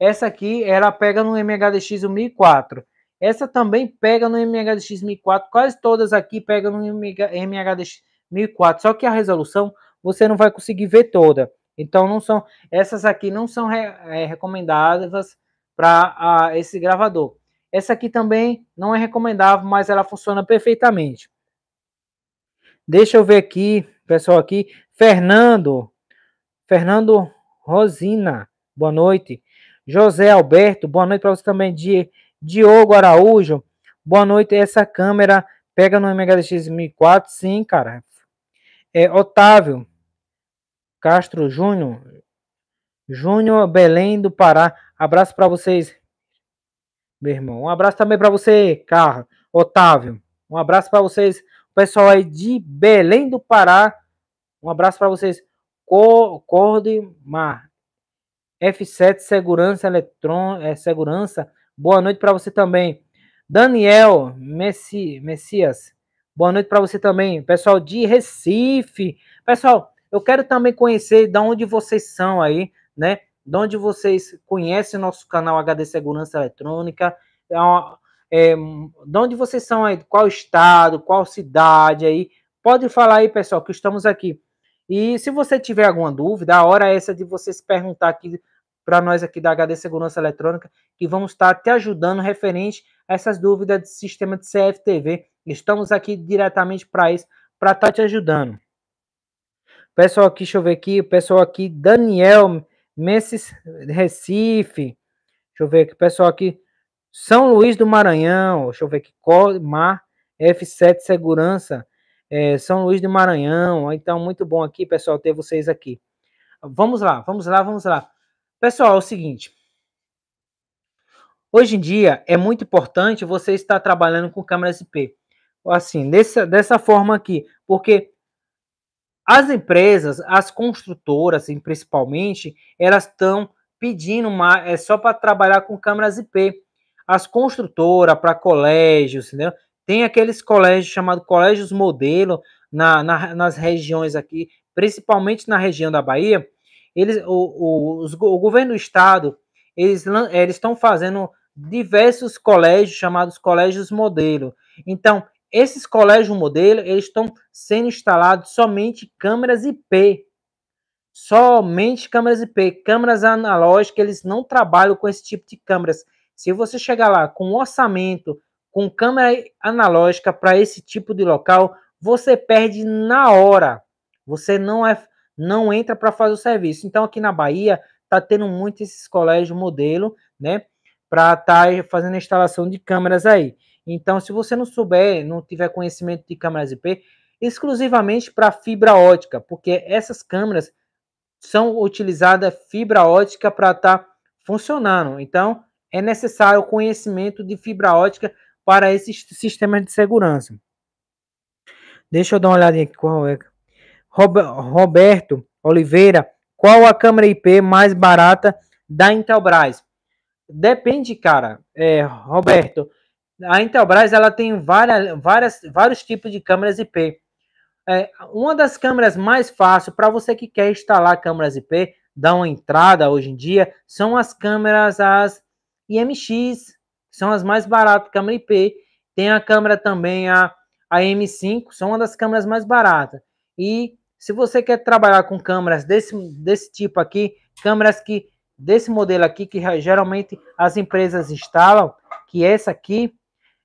Essa aqui, ela pega no MHDX 1004. Essa também pega no MHDX 1004. Quase todas aqui pegam no MHDX 1004. Só que a resolução você não vai conseguir ver toda. Então não são essas aqui não são re, é, recomendadas para esse gravador. Essa aqui também não é recomendável, mas ela funciona perfeitamente. Deixa eu ver aqui, pessoal aqui, Fernando, Fernando Rosina, boa noite. José Alberto, boa noite para você também. Diogo Araújo, boa noite. Essa câmera pega no MHDX 1004, sim, cara. É, Otávio, Castro Júnior. Júnior Belém do Pará. Abraço para vocês, meu irmão. Um abraço também para você, Carlos Otávio. Um abraço para vocês, pessoal aí de Belém do Pará. Um abraço para vocês. Corde Mar. F7 Segurança Eletron, é, Segurança. Boa noite para você também. Daniel Messi, Messias. Boa noite para você também, pessoal de Recife. Pessoal, eu quero também conhecer de onde vocês são aí, né? De onde vocês conhecem nosso canal HD Segurança Eletrônica, é, é, de onde vocês são aí, qual estado, qual cidade aí. Pode falar aí, pessoal, que estamos aqui. E se você tiver alguma dúvida, a hora é essa de você se perguntar aqui para nós aqui da HD Segurança Eletrônica, que vamos estar te ajudando referente a essas dúvidas de sistema de CFTV. Estamos aqui diretamente para isso, para estar tá te ajudando. Pessoal aqui, deixa eu ver aqui. Pessoal aqui, Daniel Messis, Recife. Deixa eu ver aqui. Pessoal aqui, São Luís do Maranhão. Deixa eu ver aqui. Colmar F7 Segurança. É, São Luís do Maranhão. Então, muito bom aqui, pessoal, ter vocês aqui. Vamos lá, vamos lá, vamos lá. Pessoal, é o seguinte. Hoje em dia é muito importante você estar trabalhando com câmeras IP. Assim, dessa, dessa forma aqui. Porque as empresas, as construtoras, assim, principalmente, elas estão pedindo uma, é eh, só para trabalhar com câmeras IP. As construtoras para colégios, entendeu? Tem aqueles colégios chamados colégios modelo na, na, nas regiões aqui, principalmente na região da Bahia. Eles, o, o, os, o governo do estado, eles estão fazendo diversos colégios chamados colégios modelo. Então, esses colégios modelo, eles estão sendo instalados somente câmeras IP. Somente câmeras IP. Câmeras analógicas, eles não trabalham com esse tipo de câmeras. Se você chegar lá com um orçamento, com câmera analógica para esse tipo de local, você perde na hora. Você não é não entra para fazer o serviço. Então aqui na Bahia está tendo muito esses colégios modelo, né, para estar tá fazendo a instalação de câmeras aí. Então, se você não souber, não tiver conhecimento de câmeras IP, exclusivamente para fibra ótica, porque essas câmeras são utilizadas fibra ótica para estar tá funcionando. Então, é necessário conhecimento de fibra ótica para esses sistemas de segurança. Deixa eu dar uma olhadinha aqui qual é. Roberto Oliveira, qual a câmera IP mais barata da Intelbras? Depende, cara. É, Roberto, a Intelbras ela tem várias, várias, vários tipos de câmeras IP. É, uma das câmeras mais fácil para você que quer instalar câmeras IP, dar uma entrada hoje em dia, são as câmeras as IMX, são as mais baratas, câmera IP. Tem a câmera também a, a M5, são uma das câmeras mais baratas. E se você quer trabalhar com câmeras desse, desse tipo aqui, câmeras que desse modelo aqui que geralmente as empresas instalam, que é essa aqui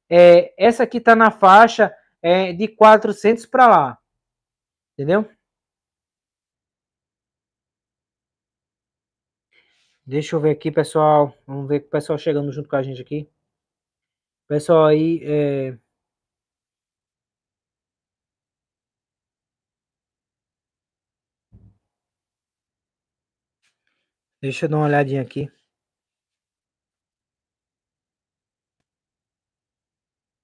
é, essa aqui está na faixa é, de 400 para lá. Entendeu? Deixa eu ver aqui, pessoal. Vamos ver o pessoal chegando junto com a gente aqui. Pessoal aí. É... Deixa eu dar uma olhadinha aqui.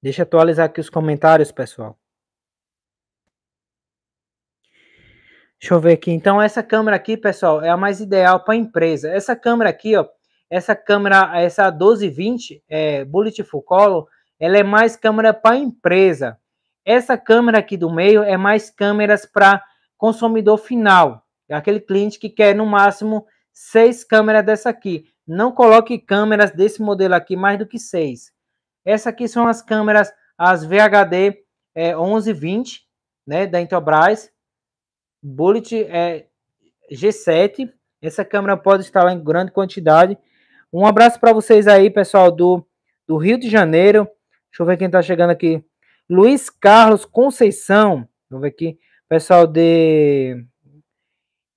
Deixa eu atualizar aqui os comentários, pessoal. Deixa eu ver aqui. Então, essa câmera aqui, pessoal, é a mais ideal para empresa. Essa câmera aqui, ó, essa câmera, essa 1220 é, Bullet Full Color, ela é mais câmera para empresa. Essa câmera aqui do meio é mais câmeras para consumidor final. É aquele cliente que quer, no máximo, seis câmeras dessa aqui. Não coloque câmeras desse modelo aqui mais do que seis. Essa aqui são as câmeras, as VHD é, 1120, né, da Intelbras, Bullet é, G7. Essa câmera pode instalar em grande quantidade. Um abraço para vocês aí, pessoal do, do Rio de Janeiro. Deixa eu ver quem está chegando aqui. Luiz Carlos Conceição. Vamos ver aqui. Pessoal de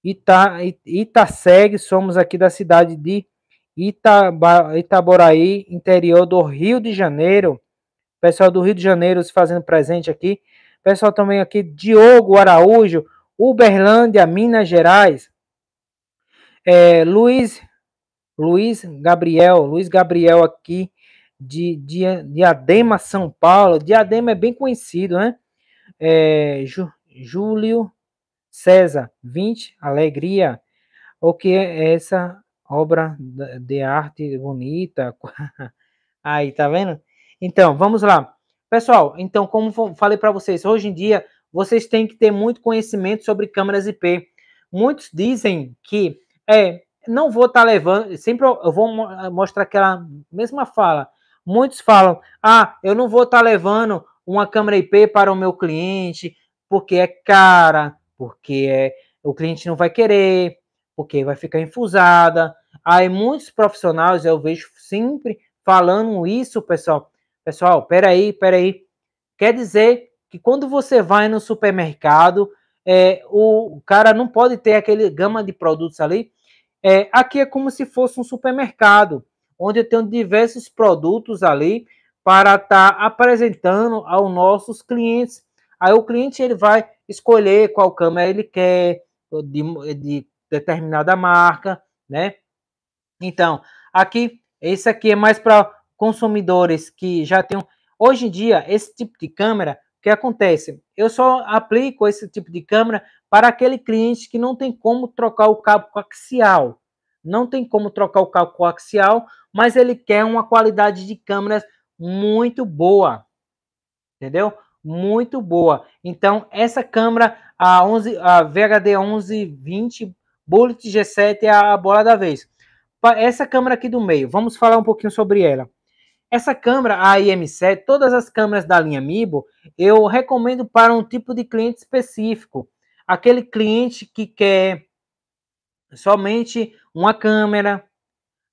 Ita, Itasegue, somos aqui da cidade de Itaba, Itaboraí, interior do Rio de Janeiro. Pessoal do Rio de Janeiro se fazendo presente aqui. Pessoal também aqui, Diogo Araújo, Uberlândia, Minas Gerais. É, Luiz, Luiz Gabriel, Luiz Gabriel aqui de, de Diadema, São Paulo. Diadema é bem conhecido, né? É, Júlio César, 20, alegria. O que é essa obra de arte bonita. Aí, tá vendo? Então, vamos lá. Pessoal, então, como falei para vocês, hoje em dia vocês têm que ter muito conhecimento sobre câmeras IP. Muitos dizem que é, não vou estar tá levando, sempre eu vou eh, mostrar aquela mesma fala. Muitos falam: "Ah, eu não vou estar tá levando uma câmera IP para o meu cliente, porque é cara, porque é o cliente não vai querer, porque vai ficar enfusada, Aí muitos profissionais eu vejo sempre falando isso, pessoal. Pessoal, peraí, peraí. Quer dizer que quando você vai no supermercado, é, o cara não pode ter aquele gama de produtos ali. É, aqui é como se fosse um supermercado, onde eu tenho diversos produtos ali para estar tá apresentando aos nossos clientes. Aí o cliente ele vai escolher qual câmera ele quer, de, de determinada marca, né? Então, aqui, esse aqui é mais para consumidores que já têm. Hoje em dia, esse tipo de câmera, o que acontece? Eu só aplico esse tipo de câmera para aquele cliente que não tem como trocar o cabo coaxial. Não tem como trocar o cabo coaxial, mas ele quer uma qualidade de câmeras muito boa. Entendeu? Muito boa. Então, essa câmera, a, 11, a VHD 1120 Bullet G7 é a bola da vez. Essa câmera aqui do meio, vamos falar um pouquinho sobre ela. Essa câmera, a IM7, todas as câmeras da linha Mibo, eu recomendo para um tipo de cliente específico. Aquele cliente que quer somente uma câmera,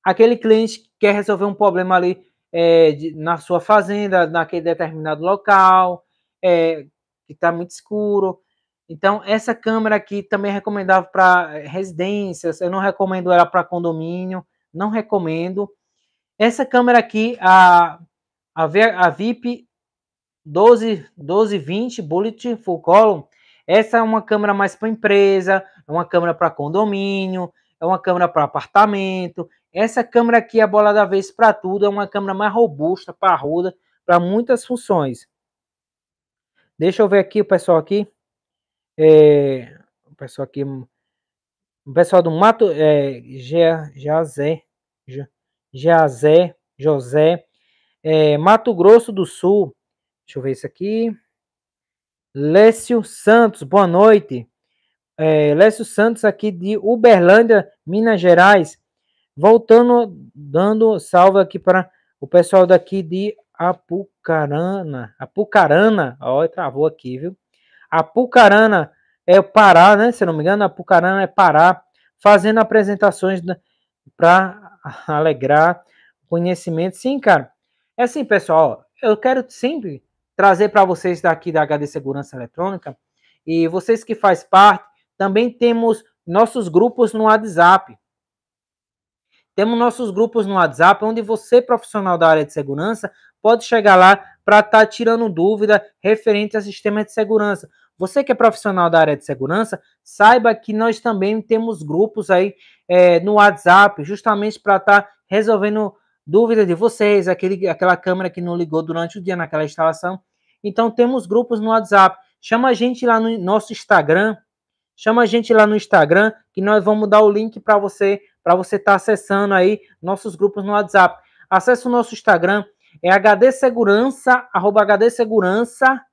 aquele cliente que quer resolver um problema ali é, de, na sua fazenda, naquele determinado local, é, que está muito escuro, então, essa câmera aqui também é recomendável para eh, residências, eu não recomendo ela para condomínio, não recomendo. Essa câmera aqui, a, a, a VIP 12, 1220 Bullet Full Column, essa é uma câmera mais para empresa, é uma câmera para condomínio, é uma câmera para apartamento. Essa câmera aqui é a bola da vez para tudo, é uma câmera mais robusta, parruda, para muitas funções. Deixa eu ver aqui o pessoal aqui. É, o pessoal aqui, o pessoal do Mato, é, Jazé, Jazé, José, é, Mato Grosso do Sul, deixa eu ver isso aqui, Lécio Santos, boa noite, é, Lécio Santos aqui de Uberlândia, Minas Gerais, voltando, dando salve aqui para o pessoal daqui de Apucarana, Apucarana, ó, travou aqui, viu? Apucarana é Pará, né? Se não me engano, Apucarana é Pará, fazendo apresentações para alegrar conhecimento. Sim, cara. É assim, pessoal. Eu quero sempre trazer para vocês daqui da HD Segurança Eletrônica e vocês que faz parte, também temos nossos grupos no WhatsApp. Temos nossos grupos no WhatsApp, onde você, profissional da área de segurança, pode chegar lá para estar tá tirando dúvida referente a sistemas de segurança. Você que é profissional da área de segurança, saiba que nós também temos grupos aí é, no WhatsApp, justamente para estar tá resolvendo dúvidas de vocês, aquele, aquela câmera que não ligou durante o dia naquela instalação. Então temos grupos no WhatsApp. Chama a gente lá no nosso Instagram. Chama a gente lá no Instagram que nós vamos dar o link para você, para você estar tá acessando aí nossos grupos no WhatsApp. Acesse o nosso Instagram, é HDSegurança, arroba HDSegurança.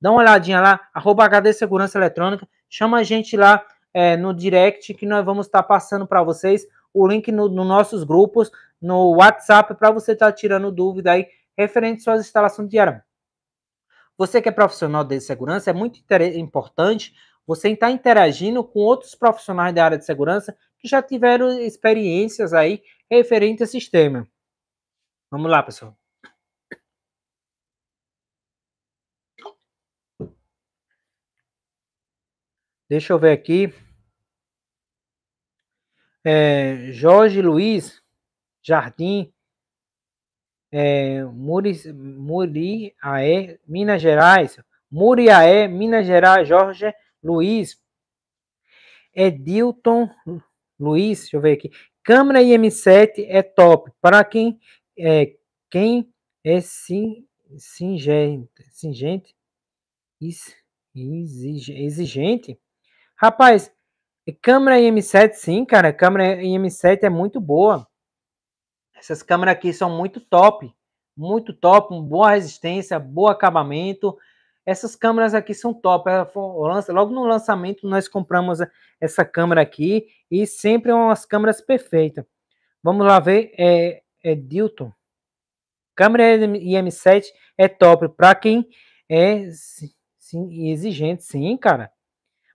Dá uma olhadinha lá, arroba HDSegurança Eletrônica. Chama a gente lá é, no direct que nós vamos estar tá passando para vocês o link nos no nossos grupos, no WhatsApp, para você estar tá tirando dúvida aí referente às suas instalações de arame. Você que é profissional de segurança, é muito importante você estar tá interagindo com outros profissionais da área de segurança que já tiveram experiências aí referente a sistema. Vamos lá, pessoal. Deixa eu ver aqui. É, Jorge Luiz Jardim, é, Muri, Muriaé, Minas Gerais. Muriaé, Minas Gerais, Jorge Luiz. Edilton Luiz, deixa eu ver aqui. Câmara IM7 é top. Para quem é, quem é sim, singente, singente, exigente, Rapaz, câmera IM7 sim, cara. Câmera IM7 é muito boa. Essas câmeras aqui são muito top. Muito top, boa resistência, bom acabamento. Essas câmeras aqui são top. É, logo no lançamento nós compramos essa câmera aqui e sempre é umas câmeras perfeitas. Vamos lá ver, é, é Dilton. Câmera IM7 é top para quem é sim, exigente, sim, cara.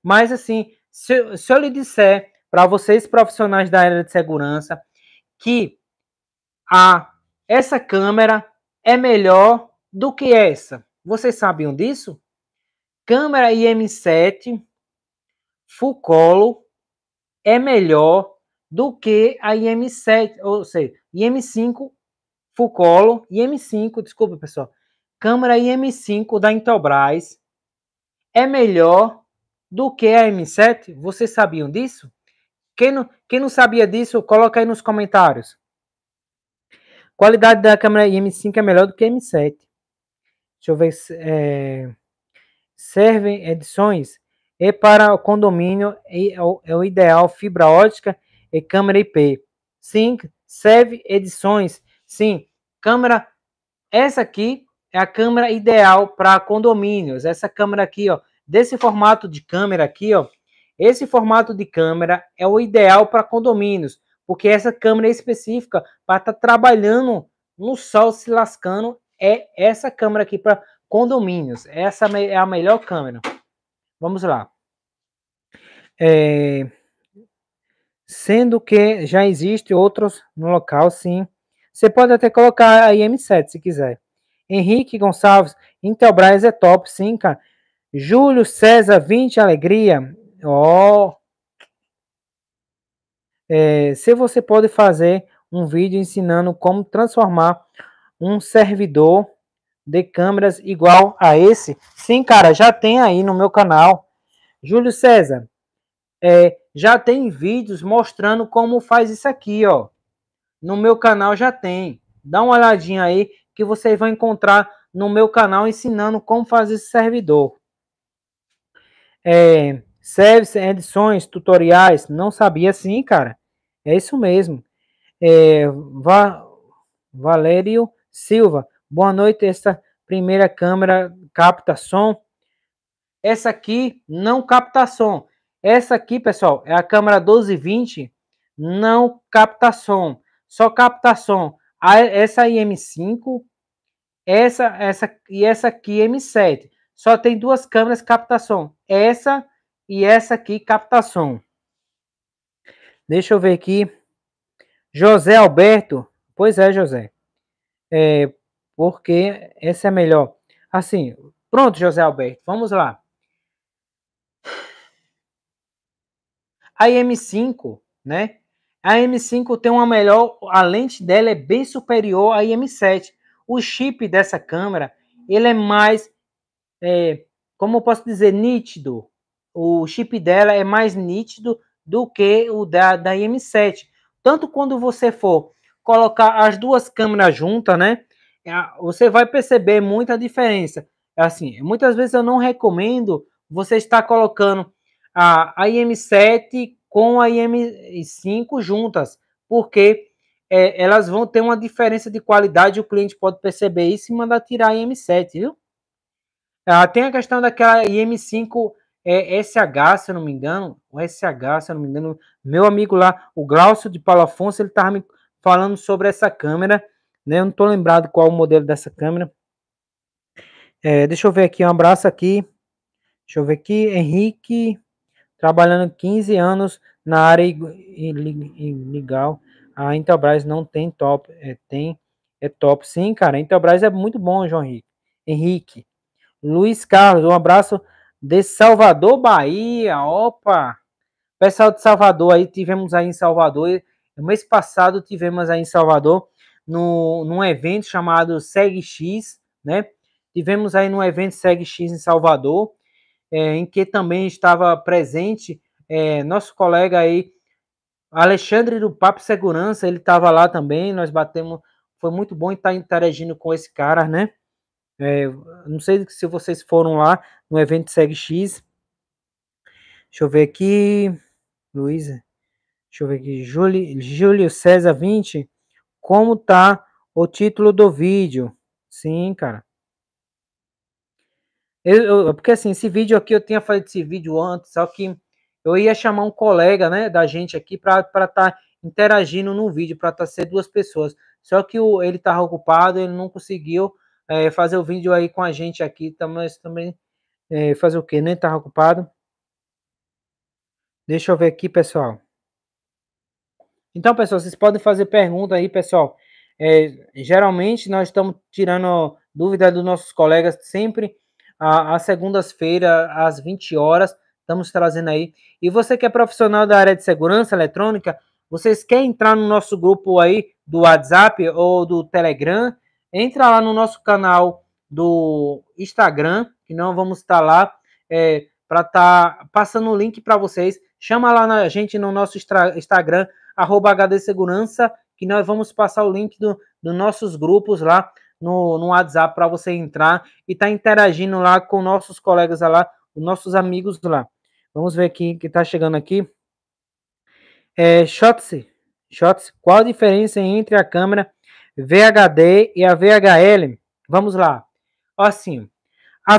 Mas, assim, se, se eu lhe disser para vocês, profissionais da área de segurança, que a, essa câmera é melhor do que essa, vocês sabiam disso? Câmera IM7 Fucolo é melhor do que a IM7, ou seja, IM5 Fucolo IM5, desculpa pessoal, câmera IM5 da Intelbras é melhor do que é a M7? Vocês sabiam disso? Quem não, quem não sabia disso, coloca aí nos comentários. Qualidade da câmera M5 é melhor do que M7. Deixa eu ver. É, servem edições e para o condomínio é o, é o ideal fibra ótica e câmera IP. Sim, serve edições. Sim, câmera. Essa aqui é a câmera ideal para condomínios. Essa câmera aqui, ó, desse formato de câmera aqui, ó. Esse formato de câmera é o ideal para condomínios, porque essa câmera específica para estar tá trabalhando no sol se lascando é essa câmera aqui para condomínios. Essa é, é a melhor câmera. Vamos lá. É... Sendo que já existe outros no local, sim. Você pode até colocar a IM7 se quiser. Henrique Gonçalves, Intelbras é top, sim, cara. Júlio César, 20, alegria. Ó. Oh. É, se você pode fazer um vídeo ensinando como transformar um servidor de câmeras igual a esse. Sim, cara, já tem aí no meu canal. Júlio César, é, já tem vídeos mostrando como faz isso aqui, ó. No meu canal já tem. Dá uma olhadinha aí que vocês vão encontrar no meu canal ensinando como fazer esse servidor é, service, edições, tutoriais. Não sabia sim, cara. É isso mesmo. É, Va Valério Silva. Boa noite. Essa primeira câmera capta som. Essa aqui não capta som. Essa aqui, pessoal, é a câmera 1220. Não capta som. Só capta som. A, essa aí é M5. Essa, essa e essa aqui é M7. Só tem duas câmeras capta som essa e essa aqui, captação. Deixa eu ver aqui. José Alberto. Pois é, José. É, porque essa é melhor. Assim, pronto, José Alberto. Vamos lá. A M5, né? A M5 tem uma melhor, a lente dela é bem superior à M7. O chip dessa câmera, ele é mais é, como eu posso dizer, nítido. O chip dela é mais nítido do que o da, da IM7. Tanto quando você for colocar as duas câmeras juntas, né? É você vai perceber muita diferença. É assim, muitas vezes eu não recomendo você estar colocando a, a IM7 com a IM5 juntas, porque é, elas vão ter uma diferença de qualidade. O cliente pode perceber isso e mandar tirar a IM7, viu? Ah, tem a questão daquela IM5 é, SH, se eu não me engano, o SH, se eu não me engano, meu amigo lá, o Glaucio de Paulo Afonso, ele estava me falando sobre essa câmera, né? Eu não estou lembrado qual o modelo dessa câmera. É, deixa eu ver aqui, um abraço aqui. Deixa eu ver aqui, Henrique, trabalhando 15 anos na área legal. A Intelbras não tem top, é, tem, é top. Sim, cara, a Intelbras é muito bom, João Henrique. Henrique, Luiz Carlos, um abraço de Salvador, Bahia. Opa! Pessoal de Salvador aí, tivemos aí em Salvador. Mês passado tivemos aí em Salvador no, num evento chamado Segue X, né? Tivemos aí num evento Segue X em Salvador, é, em que também estava presente é, nosso colega aí, Alexandre do Papo Segurança, ele estava lá também, nós batemos, foi muito bom estar interagindo com esse cara, né? É, não sei se vocês foram lá no evento SegX. Deixa eu ver aqui. Luísa. Deixa eu ver aqui. Júlio, Júlio César 20. Como tá o título do vídeo? Sim, cara. Eu, eu, porque assim, esse vídeo aqui, eu tinha feito esse vídeo antes, só que eu ia chamar um colega, né, da gente aqui para estar tá interagindo no vídeo, para estar tá ser duas pessoas. Só que o, ele estava ocupado, ele não conseguiu é, fazer o vídeo aí com a gente aqui, tá, mas também é, fazer o que? Nem estava ocupado. Deixa eu ver aqui, pessoal. Então, pessoal, vocês podem fazer pergunta aí, pessoal. É, geralmente nós estamos tirando dúvida dos nossos colegas sempre às segundas-feiras, às 20 horas. Estamos trazendo aí. E você que é profissional da área de segurança eletrônica, vocês querem entrar no nosso grupo aí do WhatsApp ou do Telegram? entra lá no nosso canal do Instagram, que não vamos estar lá, é, para estar tá passando o link para vocês. Chama lá na gente no nosso Instagram, arroba HD Segurança, que nós vamos passar o link dos do nossos grupos lá no, no WhatsApp para você entrar e estar tá interagindo lá com nossos colegas lá, os nossos amigos lá. Vamos ver aqui que está chegando aqui. É, Shotzi, qual a diferença entre a câmera VHD e a VHL. Vamos lá. Assim,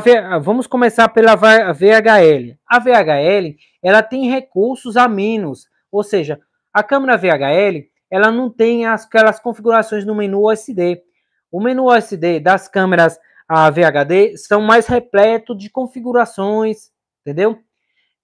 v... vamos começar pela VHL. A VHL, ela tem recursos a menos, ou seja, a câmera VHL, ela não tem as, aquelas configurações no menu OSD. O menu OSD das câmeras a VHD são mais repleto de configurações, entendeu?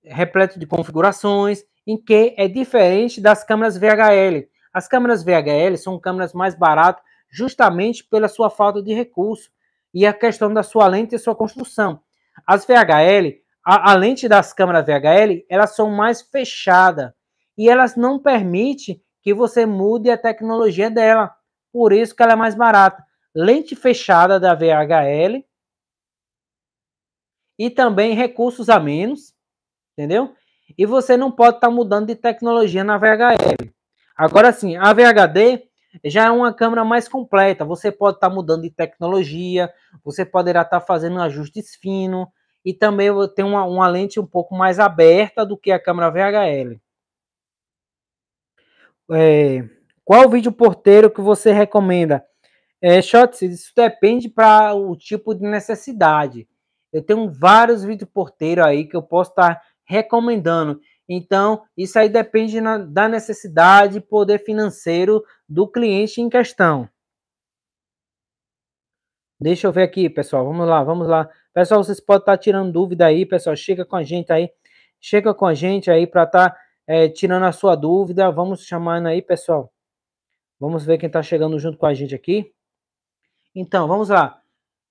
Repleto de configurações, em que é diferente das câmeras VHL. As câmeras VHL são câmeras mais baratas justamente pela sua falta de recurso e a questão da sua lente e sua construção. As VHL, a, a lente das câmeras VHL, elas são mais fechadas e elas não permitem que você mude a tecnologia dela. Por isso que ela é mais barata. Lente fechada da VHL e também recursos a menos, entendeu? E você não pode estar tá mudando de tecnologia na VHL. Agora sim, a VHD já é uma câmera mais completa. Você pode estar tá mudando de tecnologia, você poderá estar tá fazendo ajustes finos e também tem uma, uma lente um pouco mais aberta do que a câmera VHL. É, qual vídeo porteiro que você recomenda? É, Shots, isso depende para o tipo de necessidade. Eu tenho vários vídeos porteiro aí que eu posso estar tá recomendando. Então, isso aí depende na, da necessidade e poder financeiro do cliente em questão. Deixa eu ver aqui, pessoal. Vamos lá, vamos lá. Pessoal, vocês podem estar tirando dúvida aí, pessoal. Chega com a gente aí. Chega com a gente aí para estar tá, é, tirando a sua dúvida. Vamos chamando aí, pessoal. Vamos ver quem está chegando junto com a gente aqui. Então, vamos lá.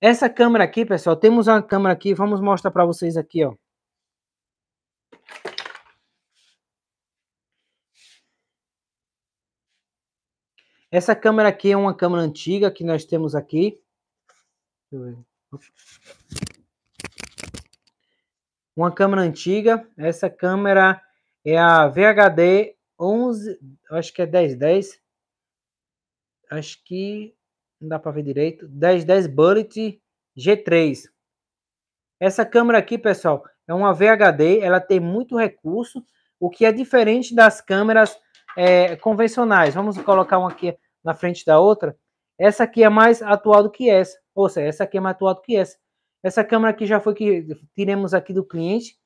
Essa câmera aqui, pessoal, temos uma câmera aqui. Vamos mostrar para vocês aqui, ó. Essa câmera aqui é uma câmera antiga que nós temos aqui. Uma câmera antiga. Essa câmera é a VHD 11, acho que é 1010. Acho que não dá para ver direito. 1010 Bullet G3. Essa câmera aqui, pessoal, é uma VHD, ela tem muito recurso, o que é diferente das câmeras é, convencionais. Vamos colocar uma aqui, na frente da outra, essa aqui é mais atual do que essa. Ou seja, essa aqui é mais atual do que essa. Essa câmera aqui já foi que tiremos aqui do cliente.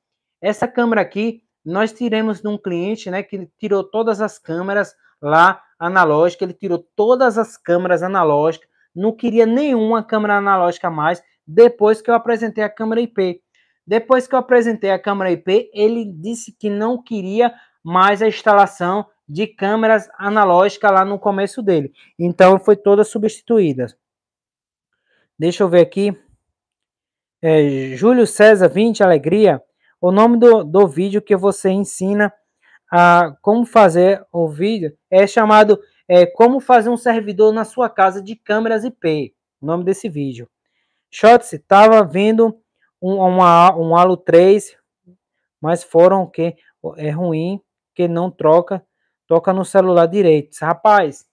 Essa câmera aqui nós tiremos de um cliente, né, que tirou todas as câmeras lá analógica, ele tirou todas as câmeras analógicas, não queria nenhuma câmera analógica mais depois que eu apresentei a câmera IP. Depois que eu apresentei a câmera IP, ele disse que não queria mais a instalação de câmeras analógicas lá no começo dele. Então foi toda substituída. Deixa eu ver aqui. É, Júlio César 20 Alegria. O nome do, do vídeo que você ensina a como fazer o vídeo é chamado é, Como fazer um servidor na sua casa de câmeras IP. O nome desse vídeo. Shots estava vindo um, uma, um Alu 3, mas foram que é ruim que não troca toca no celular direito. Rapaz,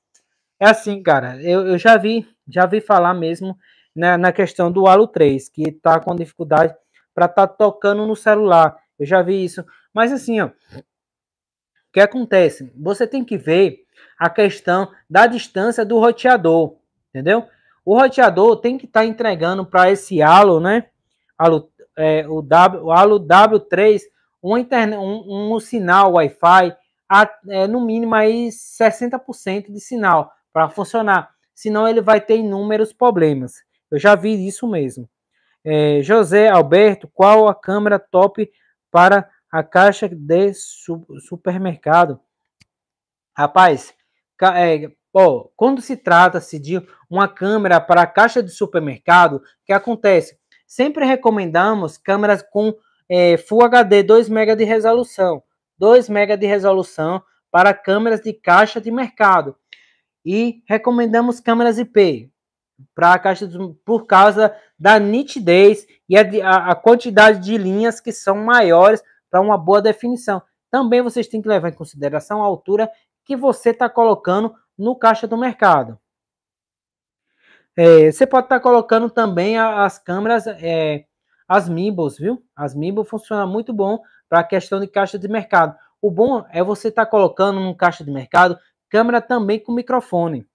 é assim, cara. Eu, eu já vi, já vi falar mesmo né, na questão do Halo 3, que tá com dificuldade para tá tocando no celular. Eu já vi isso. Mas assim, ó, o que acontece? Você tem que ver a questão da distância do roteador, entendeu? O roteador tem que estar tá entregando para esse Halo, né? Halo, é, o, w, o Halo W3 um, interne, um, um sinal Wi-Fi a, é, no mínimo aí 60% de sinal para funcionar, senão ele vai ter inúmeros problemas. Eu já vi isso mesmo. É, José Alberto, qual a câmera top para a caixa de su supermercado? Rapaz, é, ó, quando se trata-se de uma câmera para a caixa de supermercado, o que acontece? Sempre recomendamos câmeras com é, Full HD 2 MB de resolução. 2 MB de resolução para câmeras de caixa de mercado. E recomendamos câmeras IP para a caixa de, por causa da nitidez e a, a quantidade de linhas que são maiores para uma boa definição. Também vocês têm que levar em consideração a altura que você está colocando no caixa do mercado. É, você pode estar tá colocando também as câmeras, é, as Mimbles, viu? As Mimble funciona muito bom para a questão de caixa de mercado. O bom é você estar tá colocando num caixa de mercado câmera também com microfone.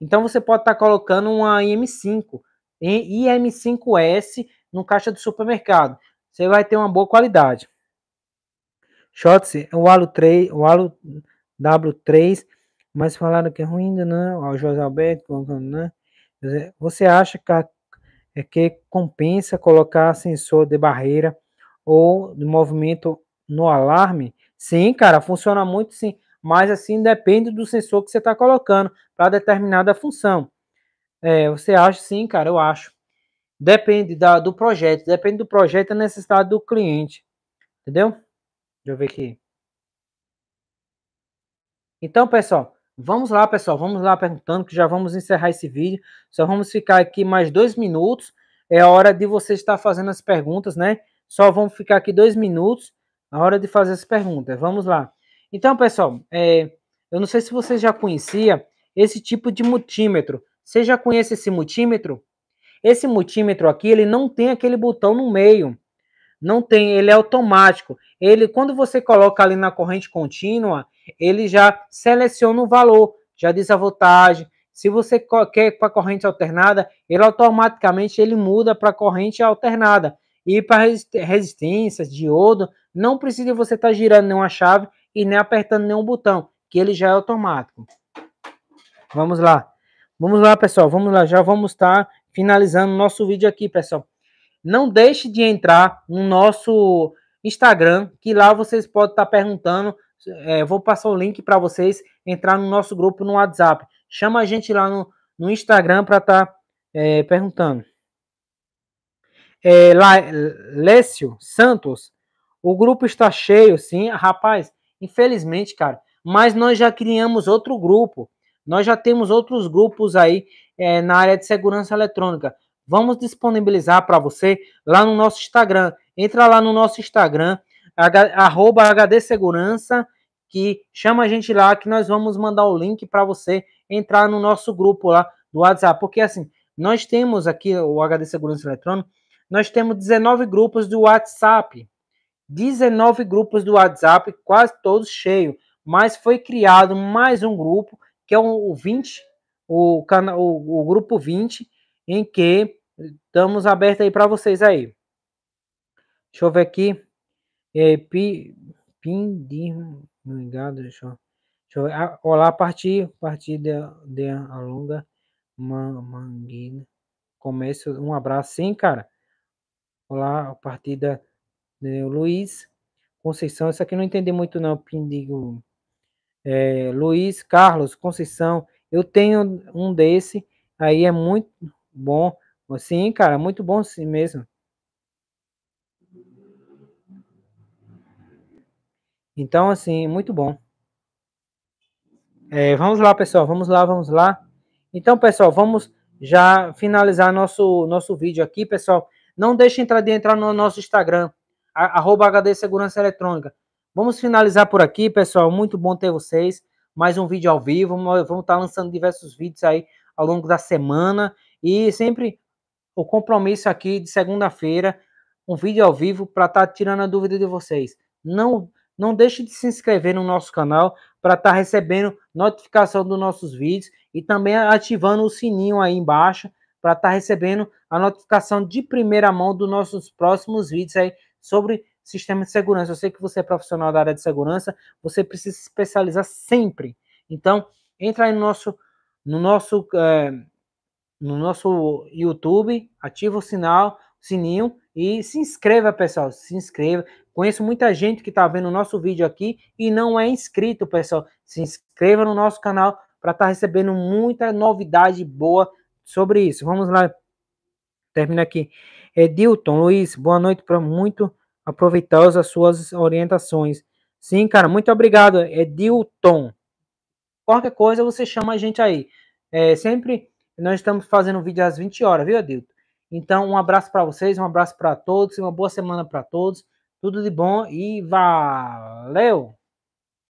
Então você pode estar tá colocando uma IM5, IM5S no caixa do supermercado. Você vai ter uma boa qualidade. Shots, o Halo 3, o Halo W3, mas falaram que é ruim, não? O José Alberto, né? Você acha que, é que compensa colocar sensor de barreira ou de movimento no alarme? Sim, cara, funciona muito sim, mas assim depende do sensor que você está colocando para determinada função. É, você acha sim, cara? Eu acho. Depende da, do projeto, depende do projeto e necessidade do cliente. Entendeu? Deixa eu ver aqui. Então, pessoal, vamos lá, pessoal, vamos lá perguntando que já vamos encerrar esse vídeo. Só vamos ficar aqui mais dois minutos. É hora de você estar fazendo as perguntas, né? Só vamos ficar aqui dois minutos, na hora de fazer as perguntas. Vamos lá. Então, pessoal, é, eu não sei se você já conhecia esse tipo de multímetro. Você já conhece esse multímetro? Esse multímetro aqui, ele não tem aquele botão no meio. Não tem, ele é automático. Ele, quando você coloca ali na corrente contínua, ele já seleciona o valor, já diz a voltagem. Se você quer para corrente alternada, ele automaticamente ele muda para corrente alternada. E para resistência, diodo, não precisa você estar tá girando nenhuma chave e nem apertando nenhum botão, que ele já é automático. Vamos lá. Vamos lá, pessoal. Vamos lá. Já vamos estar tá finalizando nosso vídeo aqui, pessoal. Não deixe de entrar no nosso Instagram, que lá vocês podem estar tá perguntando. É, vou passar o link para vocês entrar no nosso grupo no WhatsApp. Chama a gente lá no, no Instagram para estar tá, é, perguntando. É, Lécio Santos, o grupo está cheio, sim. Rapaz, infelizmente, cara, mas nós já criamos outro grupo. Nós já temos outros grupos aí é, na área de segurança eletrônica. Vamos disponibilizar para você lá no nosso Instagram. Entra lá no nosso Instagram, arroba HD Segurança, que chama a gente lá, que nós vamos mandar o link para você entrar no nosso grupo lá do WhatsApp. Porque assim, nós temos aqui o HD Segurança Eletrônica, nós temos 19 grupos do WhatsApp. 19 grupos do WhatsApp, quase todos cheios. Mas foi criado mais um grupo, que é o 20, o, cana o, o grupo 20, em que estamos abertos aí para vocês aí. Deixa eu ver aqui. É, pi, Obrigado, deixa eu, deixa eu ver. Ah, olá, a partir, partir de, de a longa manguina. Começo, um abraço, sim, cara. Olá, a partida do né, Luiz Conceição. Isso aqui eu não entendi muito, não, Pindigo. É, Luiz Carlos Conceição. Eu tenho um desse. Aí é muito bom. Sim, cara, muito bom sim mesmo. Então, assim, muito bom. É, vamos lá, pessoal. Vamos lá, vamos lá. Então, pessoal, vamos já finalizar nosso, nosso vídeo aqui, pessoal. Não deixe de entrar no nosso Instagram, arroba HD Segurança Eletrônica. Vamos finalizar por aqui, pessoal. Muito bom ter vocês. Mais um vídeo ao vivo. Vamos estar tá lançando diversos vídeos aí ao longo da semana. E sempre o compromisso aqui de segunda-feira, um vídeo ao vivo para estar tá tirando a dúvida de vocês. Não, não deixe de se inscrever no nosso canal para estar tá recebendo notificação dos nossos vídeos e também ativando o sininho aí embaixo para estar tá recebendo a notificação de primeira mão dos nossos próximos vídeos aí sobre sistema de segurança. Eu sei que você é profissional da área de segurança, você precisa se especializar sempre. Então, entra aí no nosso, no nosso, é, no nosso YouTube, ativa o sinal, sininho e se inscreva, pessoal. Se inscreva. Conheço muita gente que está vendo o nosso vídeo aqui e não é inscrito, pessoal. Se inscreva no nosso canal para estar tá recebendo muita novidade boa sobre isso. Vamos lá, termina aqui. Edilton, Luiz, boa noite para muito aproveitar as suas orientações. Sim, cara, muito obrigado, Edilton. Qualquer coisa você chama a gente aí. É, sempre nós estamos fazendo vídeo às 20 horas, viu, Edilton? Então, um abraço para vocês, um abraço para todos, uma boa semana para todos. Tudo de bom e valeu!